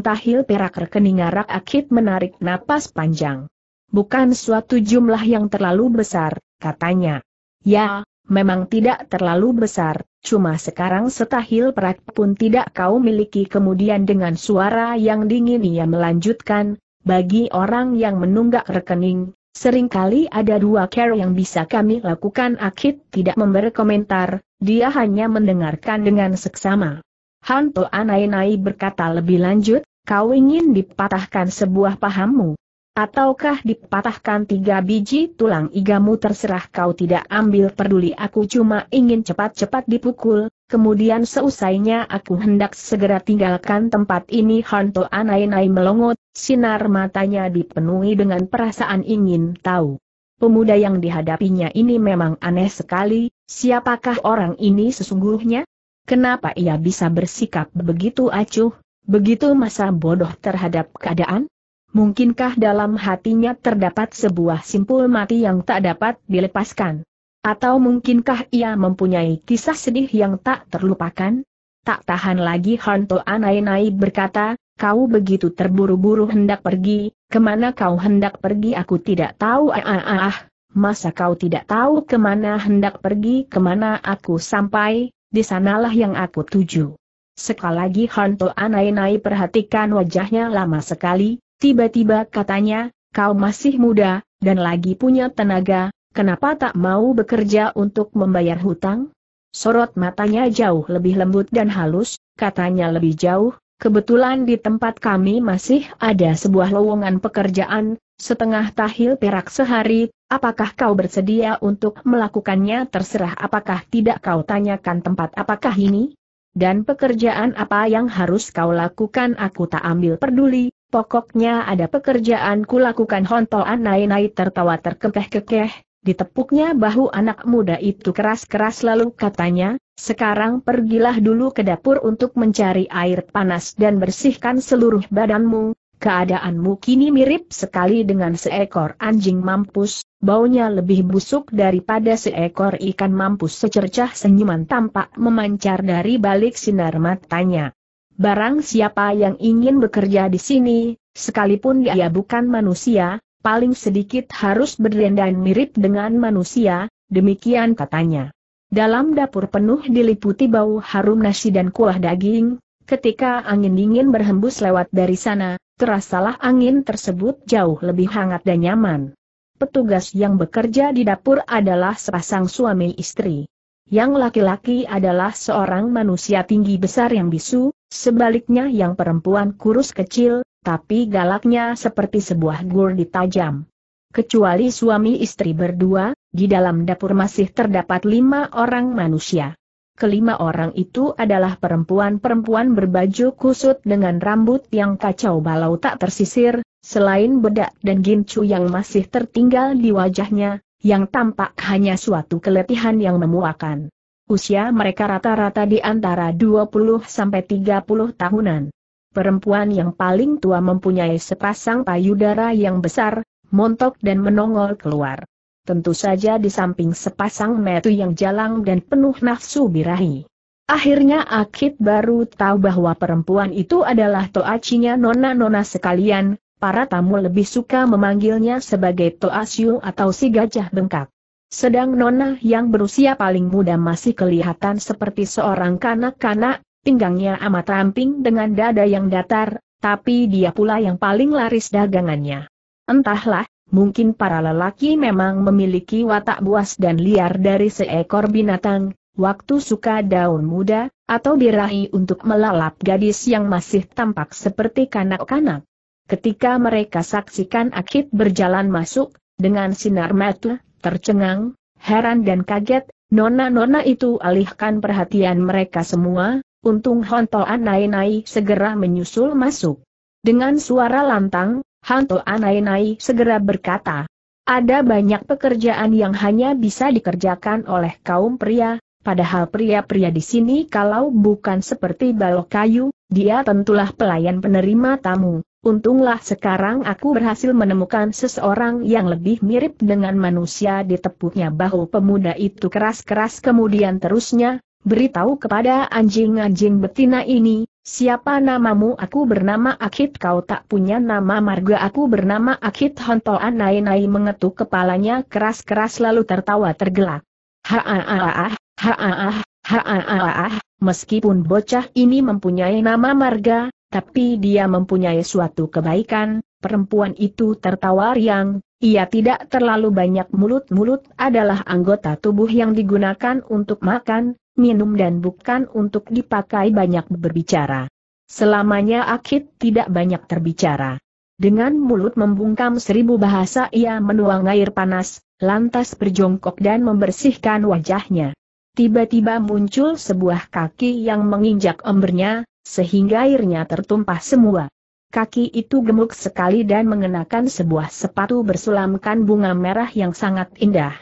tahil perak rekening arak akit menarik napas panjang. Bukan suatu jumlah yang terlalu besar, katanya. Ya, memang tidak terlalu besar, cuma sekarang setahil perak pun tidak kau miliki kemudian dengan suara yang dingin ia melanjutkan, bagi orang yang menunggak rekening, seringkali ada dua care yang bisa kami lakukan Akit tidak memberi komentar, dia hanya mendengarkan dengan seksama. Hanto Anainai berkata lebih lanjut, kau ingin dipatahkan sebuah pahammu, ataukah dipatahkan tiga biji tulang igamu terserah kau tidak ambil peduli aku cuma ingin cepat-cepat dipukul, kemudian seusainya aku hendak segera tinggalkan tempat ini hantu Anai-Nai melongot, sinar matanya dipenuhi dengan perasaan ingin tahu. Pemuda yang dihadapinya ini memang aneh sekali, siapakah orang ini sesungguhnya? Kenapa ia bisa bersikap begitu acuh, begitu masa bodoh terhadap keadaan? mungkinkah dalam hatinya terdapat sebuah simpul mati yang tak dapat dilepaskan? Atau mungkinkah ia mempunyai kisah sedih yang tak terlupakan? Tak tahan lagi Hanto Anai-Nai berkata, kau begitu terburu-buru hendak pergi, kemana kau hendak pergi aku tidak tahu ah, ah ah ah, masa kau tidak tahu kemana hendak pergi kemana aku sampai, di sanalah yang aku tuju. Sekali lagi Hanto Anai-Nai perhatikan wajahnya lama sekali, Tiba-tiba katanya, kau masih muda, dan lagi punya tenaga, kenapa tak mau bekerja untuk membayar hutang? Sorot matanya jauh lebih lembut dan halus, katanya lebih jauh, kebetulan di tempat kami masih ada sebuah lowongan pekerjaan, setengah tahil perak sehari, apakah kau bersedia untuk melakukannya terserah apakah tidak kau tanyakan tempat apakah ini? Dan pekerjaan apa yang harus kau lakukan aku tak ambil peduli, Pokoknya ada pekerjaan kulakukan hontoan nai-nai tertawa terkekeh-kekeh, ditepuknya bahu anak muda itu keras-keras lalu katanya, sekarang pergilah dulu ke dapur untuk mencari air panas dan bersihkan seluruh badanmu, keadaanmu kini mirip sekali dengan seekor anjing mampus, baunya lebih busuk daripada seekor ikan mampus secercah senyuman tampak memancar dari balik sinar matanya. Barang siapa yang ingin bekerja di sini, sekalipun dia ya bukan manusia, paling sedikit harus berdandan mirip dengan manusia, demikian katanya. Dalam dapur penuh diliputi bau harum nasi dan kuah daging, ketika angin dingin berhembus lewat dari sana, terasalah angin tersebut jauh lebih hangat dan nyaman. Petugas yang bekerja di dapur adalah sepasang suami istri. Yang laki-laki adalah seorang manusia tinggi besar yang bisu, sebaliknya yang perempuan kurus kecil, tapi galaknya seperti sebuah gurdi tajam. Kecuali suami istri berdua, di dalam dapur masih terdapat lima orang manusia. Kelima orang itu adalah perempuan-perempuan berbaju kusut dengan rambut yang kacau balau tak tersisir, selain bedak dan gincu yang masih tertinggal di wajahnya, yang tampak hanya suatu keletihan yang memuakan. Usia mereka rata-rata di antara 20 sampai 30 tahunan. Perempuan yang paling tua mempunyai sepasang payudara yang besar, montok dan menongol keluar. Tentu saja di samping sepasang metu yang jalang dan penuh nafsu birahi. Akhirnya Akit baru tahu bahwa perempuan itu adalah toacinya nona-nona sekalian, para tamu lebih suka memanggilnya sebagai Toa Toasyung atau si gajah bengkak. Sedang Nona yang berusia paling muda masih kelihatan seperti seorang kanak-kanak, pinggangnya amat ramping dengan dada yang datar, tapi dia pula yang paling laris dagangannya. Entahlah, mungkin para lelaki memang memiliki watak buas dan liar dari seekor binatang, waktu suka daun muda, atau birahi untuk melalap gadis yang masih tampak seperti kanak-kanak. Ketika mereka saksikan Akit berjalan masuk, dengan sinar mata, tercengang, heran dan kaget, nona-nona itu alihkan perhatian mereka semua, untung Honto Anainai segera menyusul masuk. Dengan suara lantang, Honto Anainai segera berkata, ada banyak pekerjaan yang hanya bisa dikerjakan oleh kaum pria, padahal pria-pria di sini kalau bukan seperti balok kayu, dia tentulah pelayan penerima tamu. Untunglah sekarang aku berhasil menemukan seseorang yang lebih mirip dengan manusia di ditepuknya bahu pemuda itu keras-keras kemudian terusnya, beritahu kepada anjing-anjing betina ini, siapa namamu aku bernama Akit kau tak punya nama marga aku bernama Akit Honto Anai-nai mengetuk kepalanya keras-keras lalu tertawa tergelak. Haaah, haaah, haaah, meskipun bocah ini mempunyai nama marga, tapi dia mempunyai suatu kebaikan, perempuan itu tertawa riang, ia tidak terlalu banyak mulut-mulut adalah anggota tubuh yang digunakan untuk makan, minum dan bukan untuk dipakai banyak berbicara. Selamanya Akit tidak banyak terbicara. Dengan mulut membungkam seribu bahasa ia menuang air panas, lantas berjongkok dan membersihkan wajahnya. Tiba-tiba muncul sebuah kaki yang menginjak embernya, sehingga airnya tertumpah semua. Kaki itu gemuk sekali dan mengenakan sebuah sepatu bersulamkan bunga merah yang sangat indah.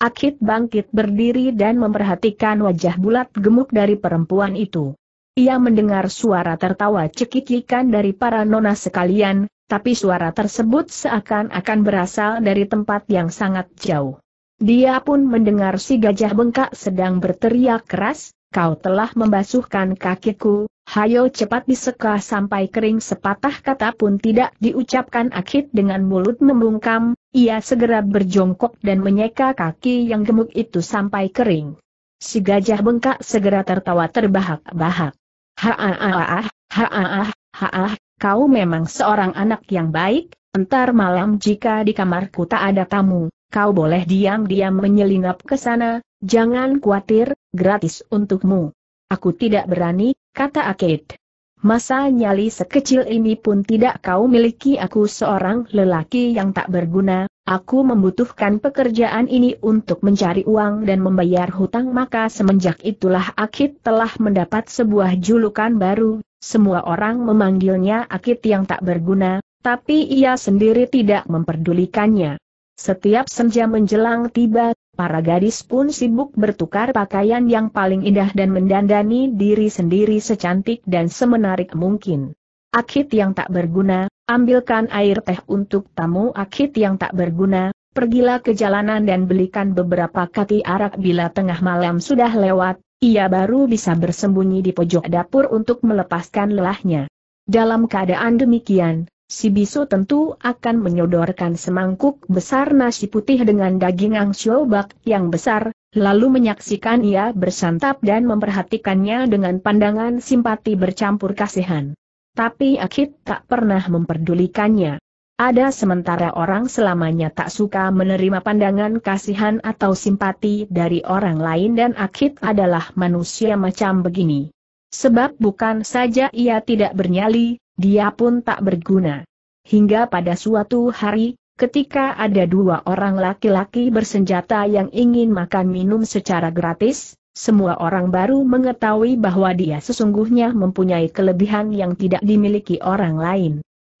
Akit bangkit berdiri dan memperhatikan wajah bulat gemuk dari perempuan itu. Ia mendengar suara tertawa cekikikan dari para nona sekalian, tapi suara tersebut seakan-akan berasal dari tempat yang sangat jauh. Dia pun mendengar si gajah bengkak sedang berteriak keras, kau telah membasuhkan kakiku, hayo cepat diseka sampai kering sepatah kata pun tidak diucapkan akhir dengan mulut membungkam, ia segera berjongkok dan menyeka kaki yang gemuk itu sampai kering. Si gajah bengkak segera tertawa terbahak-bahak. Haaah, haaah, haaah, kau memang seorang anak yang baik, entar malam jika di kamarku tak ada tamu, kau boleh diam-diam menyelinap ke sana, jangan khawatir, gratis untukmu. Aku tidak berani, kata Akid. Masa nyali sekecil ini pun tidak kau miliki aku seorang lelaki yang tak berguna, aku membutuhkan pekerjaan ini untuk mencari uang dan membayar hutang maka semenjak itulah Akid telah mendapat sebuah julukan baru, semua orang memanggilnya Akid yang tak berguna, tapi ia sendiri tidak memperdulikannya. Setiap senja menjelang tiba, para gadis pun sibuk bertukar pakaian yang paling indah dan mendandani diri sendiri secantik dan semenarik mungkin. Akid yang tak berguna, ambilkan air teh untuk tamu Akid yang tak berguna, pergilah ke jalanan dan belikan beberapa kati arak bila tengah malam sudah lewat, ia baru bisa bersembunyi di pojok dapur untuk melepaskan lelahnya. Dalam keadaan demikian, si bisu tentu akan menyodorkan semangkuk besar nasi putih dengan daging bak yang besar, lalu menyaksikan ia bersantap dan memperhatikannya dengan pandangan simpati bercampur kasihan. Tapi Akit tak pernah memperdulikannya. Ada sementara orang selamanya tak suka menerima pandangan kasihan atau simpati dari orang lain dan Akit adalah manusia macam begini. Sebab bukan saja ia tidak bernyali, dia pun tak berguna. Hingga pada suatu hari, ketika ada dua orang laki-laki bersenjata yang ingin makan minum secara gratis, semua orang baru mengetahui bahwa dia sesungguhnya mempunyai kelebihan yang tidak dimiliki orang lain.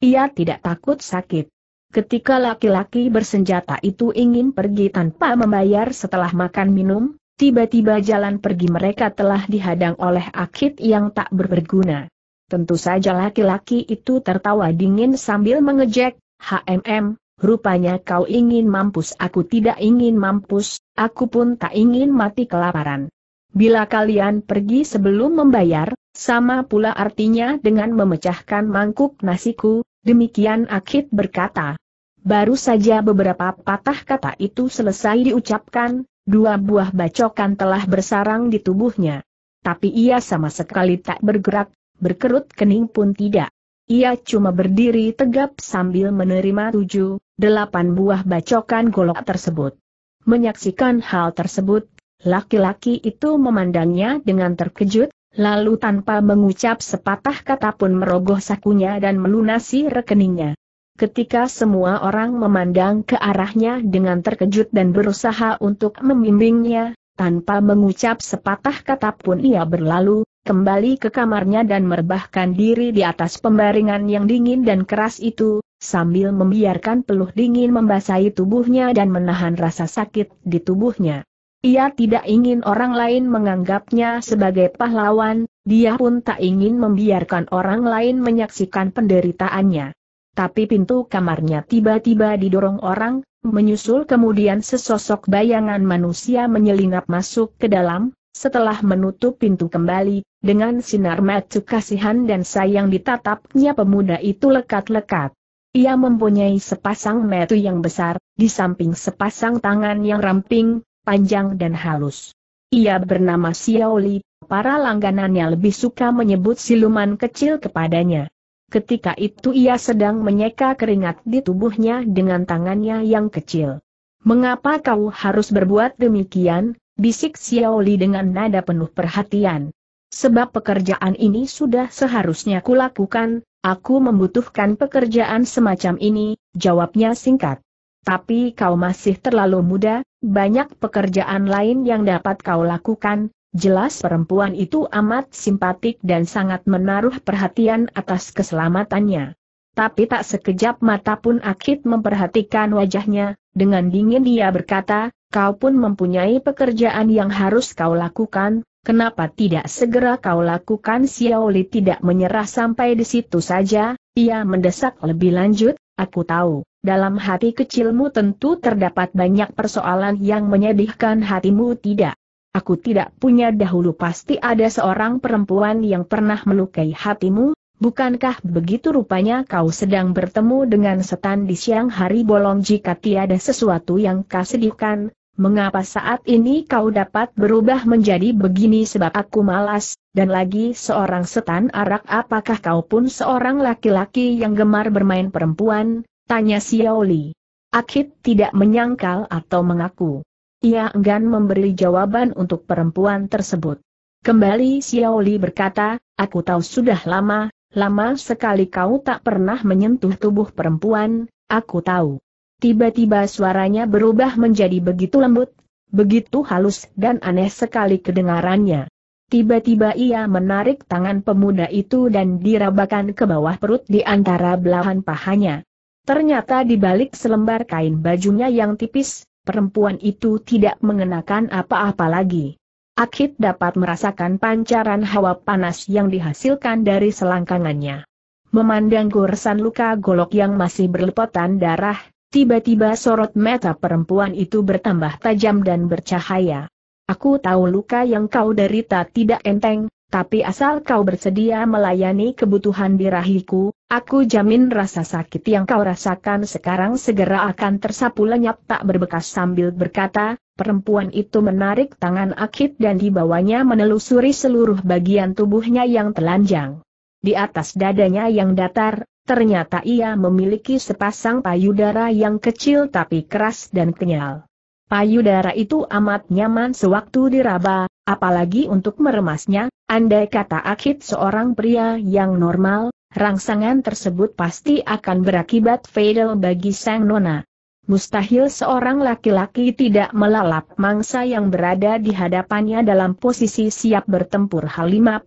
Ia tidak takut sakit. Ketika laki-laki bersenjata itu ingin pergi tanpa membayar setelah makan minum, tiba-tiba jalan pergi mereka telah dihadang oleh akid yang tak berguna. Tentu saja laki-laki itu tertawa dingin sambil mengejek, HMM, rupanya kau ingin mampus aku tidak ingin mampus, aku pun tak ingin mati kelaparan. Bila kalian pergi sebelum membayar, sama pula artinya dengan memecahkan mangkuk nasiku, demikian akid berkata. Baru saja beberapa patah kata itu selesai diucapkan, dua buah bacokan telah bersarang di tubuhnya. Tapi ia sama sekali tak bergerak, berkerut kening pun tidak. Ia cuma berdiri tegap sambil menerima tujuh, delapan buah bacokan golok tersebut. Menyaksikan hal tersebut, laki-laki itu memandangnya dengan terkejut, lalu tanpa mengucap sepatah kata pun merogoh sakunya dan melunasi rekeningnya. Ketika semua orang memandang ke arahnya dengan terkejut dan berusaha untuk membimbingnya, tanpa mengucap sepatah kata pun ia berlalu, kembali ke kamarnya dan merebahkan diri di atas pembaringan yang dingin dan keras itu, sambil membiarkan peluh dingin membasahi tubuhnya dan menahan rasa sakit di tubuhnya. Ia tidak ingin orang lain menganggapnya sebagai pahlawan, dia pun tak ingin membiarkan orang lain menyaksikan penderitaannya. Tapi pintu kamarnya tiba-tiba didorong orang, menyusul kemudian sesosok bayangan manusia menyelinap masuk ke dalam, setelah menutup pintu kembali, dengan sinar mata kasihan dan sayang ditatapnya pemuda itu lekat-lekat. Ia mempunyai sepasang mata yang besar, di samping sepasang tangan yang ramping, panjang dan halus. Ia bernama Xiaoli, para langganannya lebih suka menyebut siluman kecil kepadanya. Ketika itu ia sedang menyeka keringat di tubuhnya dengan tangannya yang kecil. Mengapa kau harus berbuat demikian, bisik Xiao Li dengan nada penuh perhatian. Sebab pekerjaan ini sudah seharusnya kulakukan, aku membutuhkan pekerjaan semacam ini, jawabnya singkat. Tapi kau masih terlalu muda, banyak pekerjaan lain yang dapat kau lakukan, Jelas perempuan itu amat simpatik dan sangat menaruh perhatian atas keselamatannya. Tapi tak sekejap mata pun Akit memperhatikan wajahnya, dengan dingin dia berkata, kau pun mempunyai pekerjaan yang harus kau lakukan, kenapa tidak segera kau lakukan Li tidak menyerah sampai di situ saja, ia mendesak lebih lanjut, aku tahu, dalam hati kecilmu tentu terdapat banyak persoalan yang menyedihkan hatimu tidak. Aku tidak punya dahulu pasti ada seorang perempuan yang pernah melukai hatimu, bukankah begitu rupanya kau sedang bertemu dengan setan di siang hari bolong jika tiada sesuatu yang kau sedihkan, mengapa saat ini kau dapat berubah menjadi begini sebab aku malas, dan lagi seorang setan arak apakah kau pun seorang laki-laki yang gemar bermain perempuan, tanya Xiaoli. Akit tidak menyangkal atau mengaku. Ia enggan memberi jawaban untuk perempuan tersebut. Kembali Xiaoli berkata, aku tahu sudah lama, lama sekali kau tak pernah menyentuh tubuh perempuan, aku tahu. Tiba-tiba suaranya berubah menjadi begitu lembut, begitu halus dan aneh sekali kedengarannya. Tiba-tiba ia menarik tangan pemuda itu dan dirabakan ke bawah perut di antara belahan pahanya. Ternyata di balik selembar kain bajunya yang tipis, perempuan itu tidak mengenakan apa-apa lagi. Akhid dapat merasakan pancaran hawa panas yang dihasilkan dari selangkangannya. Memandang goresan luka golok yang masih berlepotan darah, Tiba-tiba sorot mata perempuan itu bertambah tajam dan bercahaya. Aku tahu luka yang kau derita tidak enteng, tapi asal kau bersedia melayani kebutuhan birahiku, aku jamin rasa sakit yang kau rasakan sekarang segera akan tersapu lenyap tak berbekas sambil berkata, perempuan itu menarik tangan Akit dan dibawanya menelusuri seluruh bagian tubuhnya yang telanjang. Di atas dadanya yang datar, Ternyata ia memiliki sepasang payudara yang kecil tapi keras dan kenyal. Payudara itu amat nyaman sewaktu diraba, apalagi untuk meremasnya, andai kata akid seorang pria yang normal, rangsangan tersebut pasti akan berakibat fatal bagi sang nona. Mustahil seorang laki-laki tidak melalap mangsa yang berada di hadapannya dalam posisi siap bertempur hal 51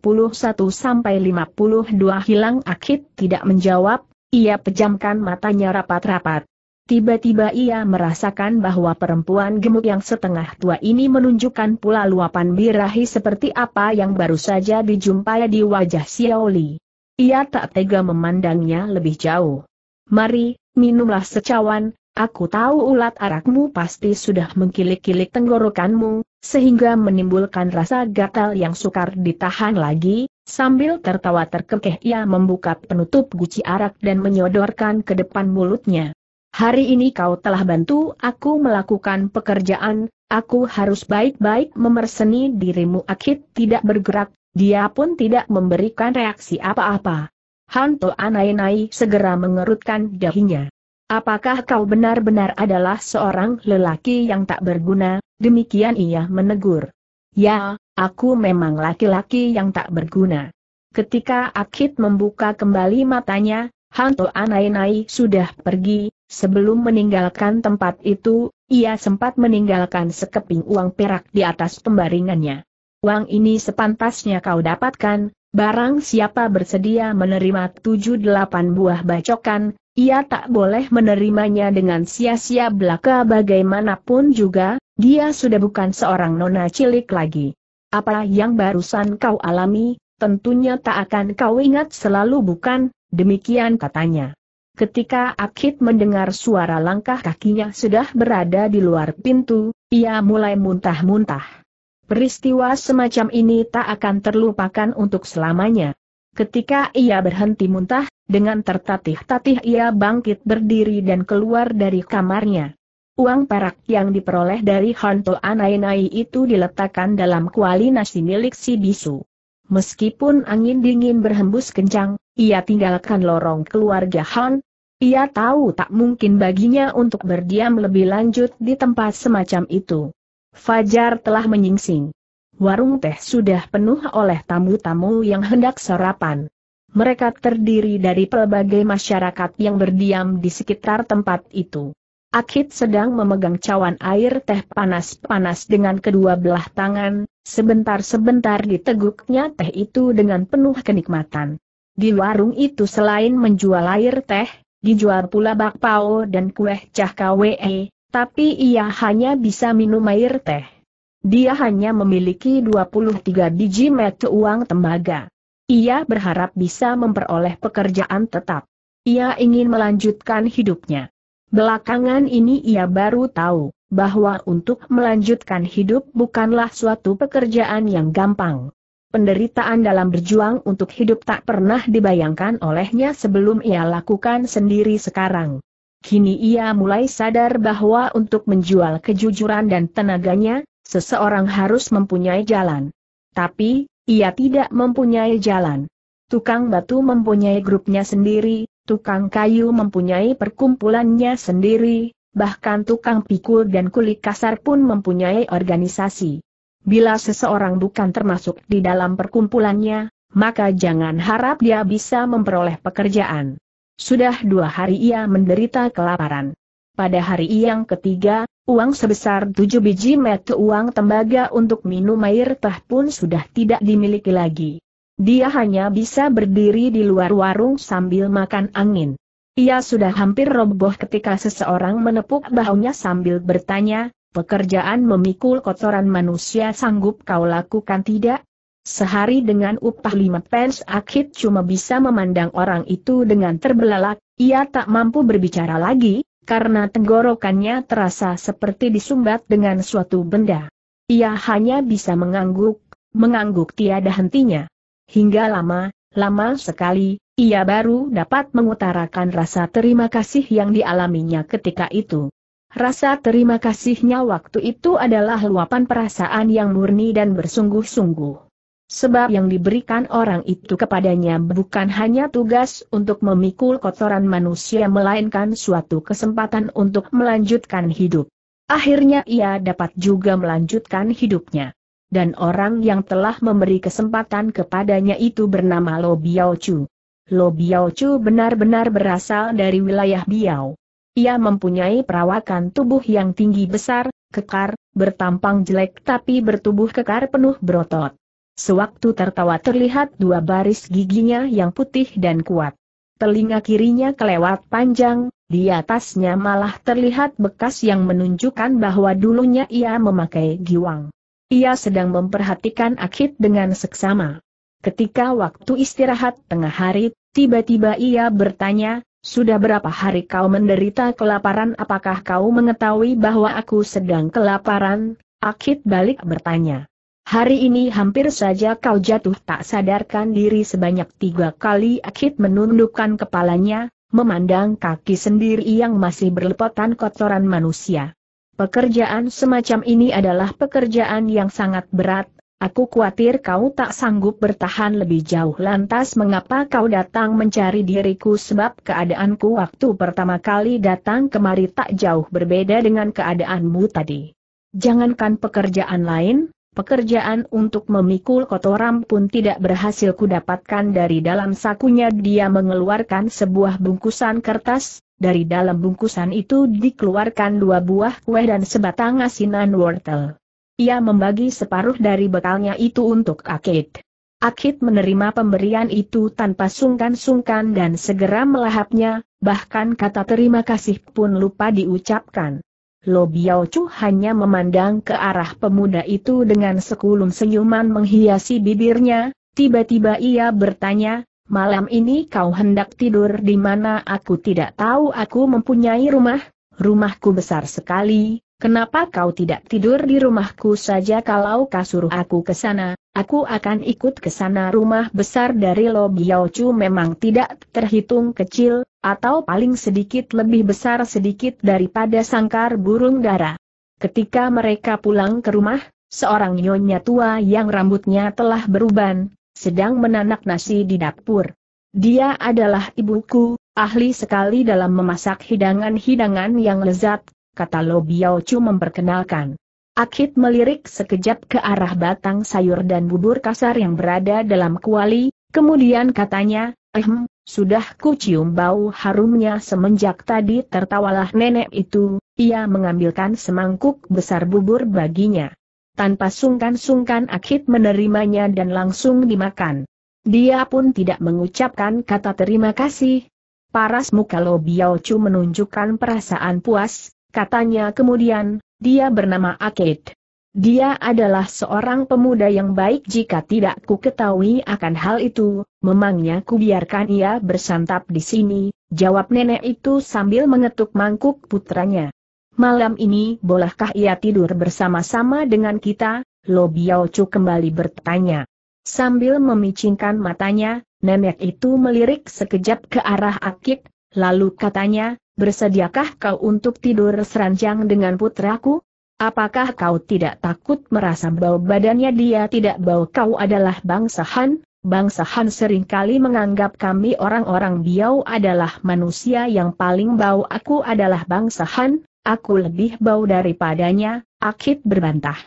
sampai 52 hilang akit tidak menjawab, ia pejamkan matanya rapat-rapat. Tiba-tiba ia merasakan bahwa perempuan gemuk yang setengah tua ini menunjukkan pula luapan birahi seperti apa yang baru saja dijumpai di wajah Xiaoli. Ia tak tega memandangnya lebih jauh. Mari, minumlah secawan, Aku tahu ulat arakmu pasti sudah mengkilik-kilik tenggorokanmu, sehingga menimbulkan rasa gatal yang sukar ditahan lagi, sambil tertawa terkekeh ia membuka penutup guci arak dan menyodorkan ke depan mulutnya. Hari ini kau telah bantu aku melakukan pekerjaan, aku harus baik-baik memerseni dirimu Akit tidak bergerak, dia pun tidak memberikan reaksi apa-apa. Hanto Anainai segera mengerutkan dahinya. Apakah kau benar-benar adalah seorang lelaki yang tak berguna? Demikian ia menegur. Ya, aku memang laki-laki yang tak berguna. Ketika Akit membuka kembali matanya, Hanto Anainai sudah pergi, sebelum meninggalkan tempat itu, ia sempat meninggalkan sekeping uang perak di atas pembaringannya. Uang ini sepantasnya kau dapatkan, barang siapa bersedia menerima tujuh delapan buah bacokan, ia tak boleh menerimanya dengan sia-sia belaka bagaimanapun juga, dia sudah bukan seorang nona cilik lagi. Apa yang barusan kau alami, tentunya tak akan kau ingat selalu bukan, demikian katanya. Ketika Akit mendengar suara langkah kakinya sudah berada di luar pintu, ia mulai muntah-muntah. Peristiwa semacam ini tak akan terlupakan untuk selamanya. Ketika ia berhenti muntah, dengan tertatih-tatih ia bangkit berdiri dan keluar dari kamarnya. Uang perak yang diperoleh dari hantu anai Anai-nai itu diletakkan dalam kuali nasi milik si bisu. Meskipun angin dingin berhembus kencang, ia tinggalkan lorong keluarga Han. Ia tahu tak mungkin baginya untuk berdiam lebih lanjut di tempat semacam itu. Fajar telah menyingsing warung teh sudah penuh oleh tamu-tamu yang hendak sarapan. Mereka terdiri dari pelbagai masyarakat yang berdiam di sekitar tempat itu. Akit sedang memegang cawan air teh panas-panas dengan kedua belah tangan, sebentar-sebentar diteguknya teh itu dengan penuh kenikmatan. Di warung itu selain menjual air teh, dijual pula bakpao dan kue cah kwe, tapi ia hanya bisa minum air teh. Dia hanya memiliki 23 biji mata uang tembaga. Ia berharap bisa memperoleh pekerjaan tetap. Ia ingin melanjutkan hidupnya. Belakangan ini ia baru tahu bahwa untuk melanjutkan hidup bukanlah suatu pekerjaan yang gampang. Penderitaan dalam berjuang untuk hidup tak pernah dibayangkan olehnya sebelum ia lakukan sendiri sekarang. Kini ia mulai sadar bahwa untuk menjual kejujuran dan tenaganya, Seseorang harus mempunyai jalan. Tapi, ia tidak mempunyai jalan. Tukang batu mempunyai grupnya sendiri, tukang kayu mempunyai perkumpulannya sendiri, bahkan tukang pikul dan kulit kasar pun mempunyai organisasi. Bila seseorang bukan termasuk di dalam perkumpulannya, maka jangan harap dia bisa memperoleh pekerjaan. Sudah dua hari ia menderita kelaparan. Pada hari yang ketiga, Uang sebesar tujuh biji mata uang tembaga untuk minum air teh pun sudah tidak dimiliki lagi. Dia hanya bisa berdiri di luar warung sambil makan angin. Ia sudah hampir roboh ketika seseorang menepuk bahunya sambil bertanya, pekerjaan memikul kotoran manusia sanggup kau lakukan tidak? Sehari dengan upah lima pence akhir cuma bisa memandang orang itu dengan terbelalak, ia tak mampu berbicara lagi, karena tenggorokannya terasa seperti disumbat dengan suatu benda. Ia hanya bisa mengangguk, mengangguk tiada hentinya. Hingga lama, lama sekali, ia baru dapat mengutarakan rasa terima kasih yang dialaminya ketika itu. Rasa terima kasihnya waktu itu adalah luapan perasaan yang murni dan bersungguh-sungguh. Sebab yang diberikan orang itu kepadanya bukan hanya tugas untuk memikul kotoran manusia melainkan suatu kesempatan untuk melanjutkan hidup. Akhirnya ia dapat juga melanjutkan hidupnya. Dan orang yang telah memberi kesempatan kepadanya itu bernama Lo Biao Chu. Lo Biao Chu benar-benar berasal dari wilayah Biao. Ia mempunyai perawakan tubuh yang tinggi besar, kekar, bertampang jelek tapi bertubuh kekar penuh berotot. Sewaktu tertawa terlihat dua baris giginya yang putih dan kuat. Telinga kirinya kelewat panjang, di atasnya malah terlihat bekas yang menunjukkan bahwa dulunya ia memakai giwang. Ia sedang memperhatikan Akit dengan seksama. Ketika waktu istirahat tengah hari, tiba-tiba ia bertanya, sudah berapa hari kau menderita kelaparan apakah kau mengetahui bahwa aku sedang kelaparan? Akhid balik bertanya. Hari ini hampir saja kau jatuh tak sadarkan diri sebanyak tiga kali Akit menundukkan kepalanya, memandang kaki sendiri yang masih berlepotan kotoran manusia. Pekerjaan semacam ini adalah pekerjaan yang sangat berat, aku khawatir kau tak sanggup bertahan lebih jauh lantas mengapa kau datang mencari diriku sebab keadaanku waktu pertama kali datang kemari tak jauh berbeda dengan keadaanmu tadi. Jangankan pekerjaan lain, Pekerjaan untuk memikul kotoran pun tidak berhasil ku dapatkan dari dalam sakunya dia mengeluarkan sebuah bungkusan kertas, dari dalam bungkusan itu dikeluarkan dua buah kue dan sebatang asinan wortel. Ia membagi separuh dari bekalnya itu untuk Akid. Akid menerima pemberian itu tanpa sungkan-sungkan dan segera melahapnya, bahkan kata terima kasih pun lupa diucapkan. Lo Biao Chu hanya memandang ke arah pemuda itu dengan sekulum senyuman menghiasi bibirnya, tiba-tiba ia bertanya, malam ini kau hendak tidur di mana aku tidak tahu aku mempunyai rumah, rumahku besar sekali, Kenapa kau tidak tidur di rumahku saja kalau kau suruh aku ke sana, aku akan ikut ke sana rumah besar dari Lo Chu memang tidak terhitung kecil, atau paling sedikit lebih besar sedikit daripada sangkar burung dara. Ketika mereka pulang ke rumah, seorang nyonya tua yang rambutnya telah beruban, sedang menanak nasi di dapur. Dia adalah ibuku, ahli sekali dalam memasak hidangan-hidangan yang lezat, kata Lo Chu memperkenalkan. Akit melirik sekejap ke arah batang sayur dan bubur kasar yang berada dalam kuali, kemudian katanya, ehm, sudah ku cium bau harumnya semenjak tadi tertawalah nenek itu, ia mengambilkan semangkuk besar bubur baginya. Tanpa sungkan-sungkan Akit menerimanya dan langsung dimakan. Dia pun tidak mengucapkan kata terima kasih. Paras muka Lo Chu menunjukkan perasaan puas, Katanya kemudian, dia bernama Akid. Dia adalah seorang pemuda yang baik jika tidak ku ketahui akan hal itu, memangnya ku biarkan ia bersantap di sini, jawab nenek itu sambil mengetuk mangkuk putranya. Malam ini bolehkah ia tidur bersama-sama dengan kita? Lo Chu kembali bertanya. Sambil memicingkan matanya, nenek itu melirik sekejap ke arah Akik, lalu katanya, bersediakah kau untuk tidur seranjang dengan putraku? Apakah kau tidak takut merasa bau badannya dia tidak bau kau adalah bangsa Han? Bangsa Han seringkali menganggap kami orang-orang biau adalah manusia yang paling bau aku adalah bangsa Han, aku lebih bau daripadanya, Akit berbantah.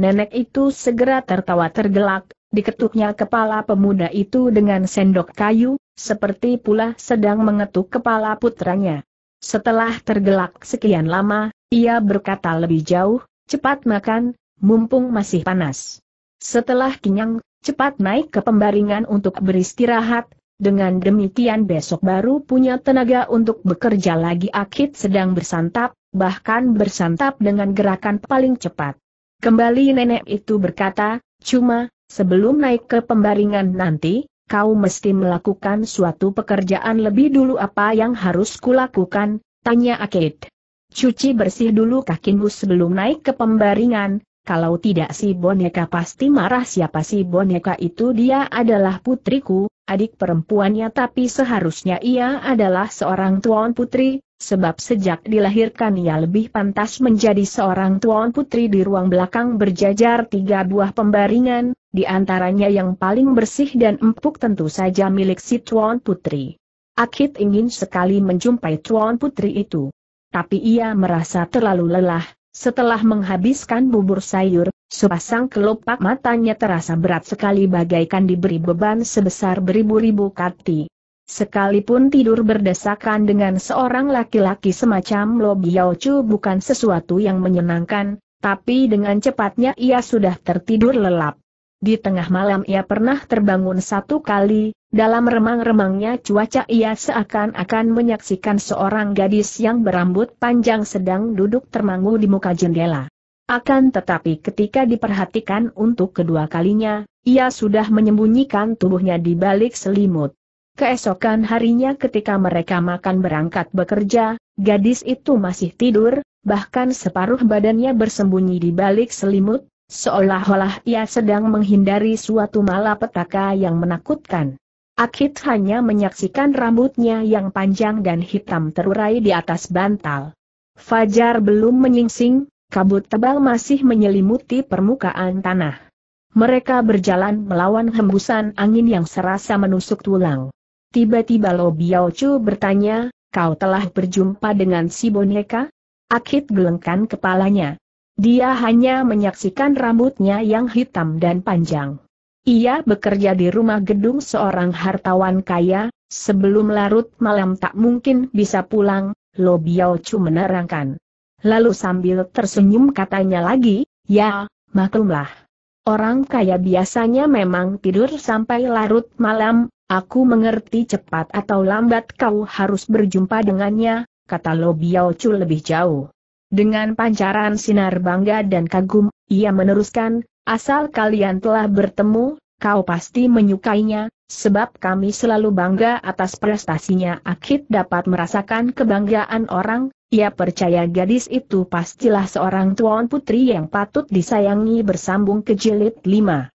Nenek itu segera tertawa tergelak, diketuknya kepala pemuda itu dengan sendok kayu, seperti pula sedang mengetuk kepala putranya. Setelah tergelak sekian lama, ia berkata lebih jauh, cepat makan, mumpung masih panas. Setelah kenyang, cepat naik ke pembaringan untuk beristirahat, dengan demikian besok baru punya tenaga untuk bekerja lagi Akit sedang bersantap, bahkan bersantap dengan gerakan paling cepat. Kembali nenek itu berkata, cuma, sebelum naik ke pembaringan nanti, kau mesti melakukan suatu pekerjaan lebih dulu apa yang harus kulakukan, tanya Akid. Cuci bersih dulu kakimu sebelum naik ke pembaringan, kalau tidak si boneka pasti marah siapa si boneka itu dia adalah putriku, adik perempuannya tapi seharusnya ia adalah seorang tuan putri, sebab sejak dilahirkan ia lebih pantas menjadi seorang tuan putri di ruang belakang berjajar tiga buah pembaringan, di antaranya yang paling bersih dan empuk tentu saja milik si tuan putri. Akit ingin sekali menjumpai tuan putri itu. Tapi ia merasa terlalu lelah, setelah menghabiskan bubur sayur, sepasang kelopak matanya terasa berat sekali bagaikan diberi beban sebesar beribu-ribu kati. Sekalipun tidur berdesakan dengan seorang laki-laki semacam Lo Chu bukan sesuatu yang menyenangkan, tapi dengan cepatnya ia sudah tertidur lelap. Di tengah malam ia pernah terbangun satu kali, dalam remang-remangnya cuaca ia seakan-akan menyaksikan seorang gadis yang berambut panjang sedang duduk termangu di muka jendela. Akan tetapi ketika diperhatikan untuk kedua kalinya, ia sudah menyembunyikan tubuhnya di balik selimut. Keesokan harinya ketika mereka makan berangkat bekerja, gadis itu masih tidur, bahkan separuh badannya bersembunyi di balik selimut, seolah-olah ia sedang menghindari suatu malapetaka yang menakutkan. Akit hanya menyaksikan rambutnya yang panjang dan hitam terurai di atas bantal. Fajar belum menyingsing, kabut tebal masih menyelimuti permukaan tanah. Mereka berjalan melawan hembusan angin yang serasa menusuk tulang. Tiba-tiba Lo Biao Chu bertanya, kau telah berjumpa dengan si boneka? Akit gelengkan kepalanya. Dia hanya menyaksikan rambutnya yang hitam dan panjang. Ia bekerja di rumah gedung seorang hartawan kaya, sebelum larut malam tak mungkin bisa pulang, Lo Biao Chu menerangkan. Lalu sambil tersenyum katanya lagi, ya, maklumlah. Orang kaya biasanya memang tidur sampai larut malam, Aku mengerti cepat atau lambat kau harus berjumpa dengannya, kata Lo Biao Chu lebih jauh. Dengan pancaran sinar bangga dan kagum, ia meneruskan, asal kalian telah bertemu, kau pasti menyukainya, sebab kami selalu bangga atas prestasinya. Akid dapat merasakan kebanggaan orang, ia percaya gadis itu pastilah seorang tuan putri yang patut disayangi bersambung ke jilid 5.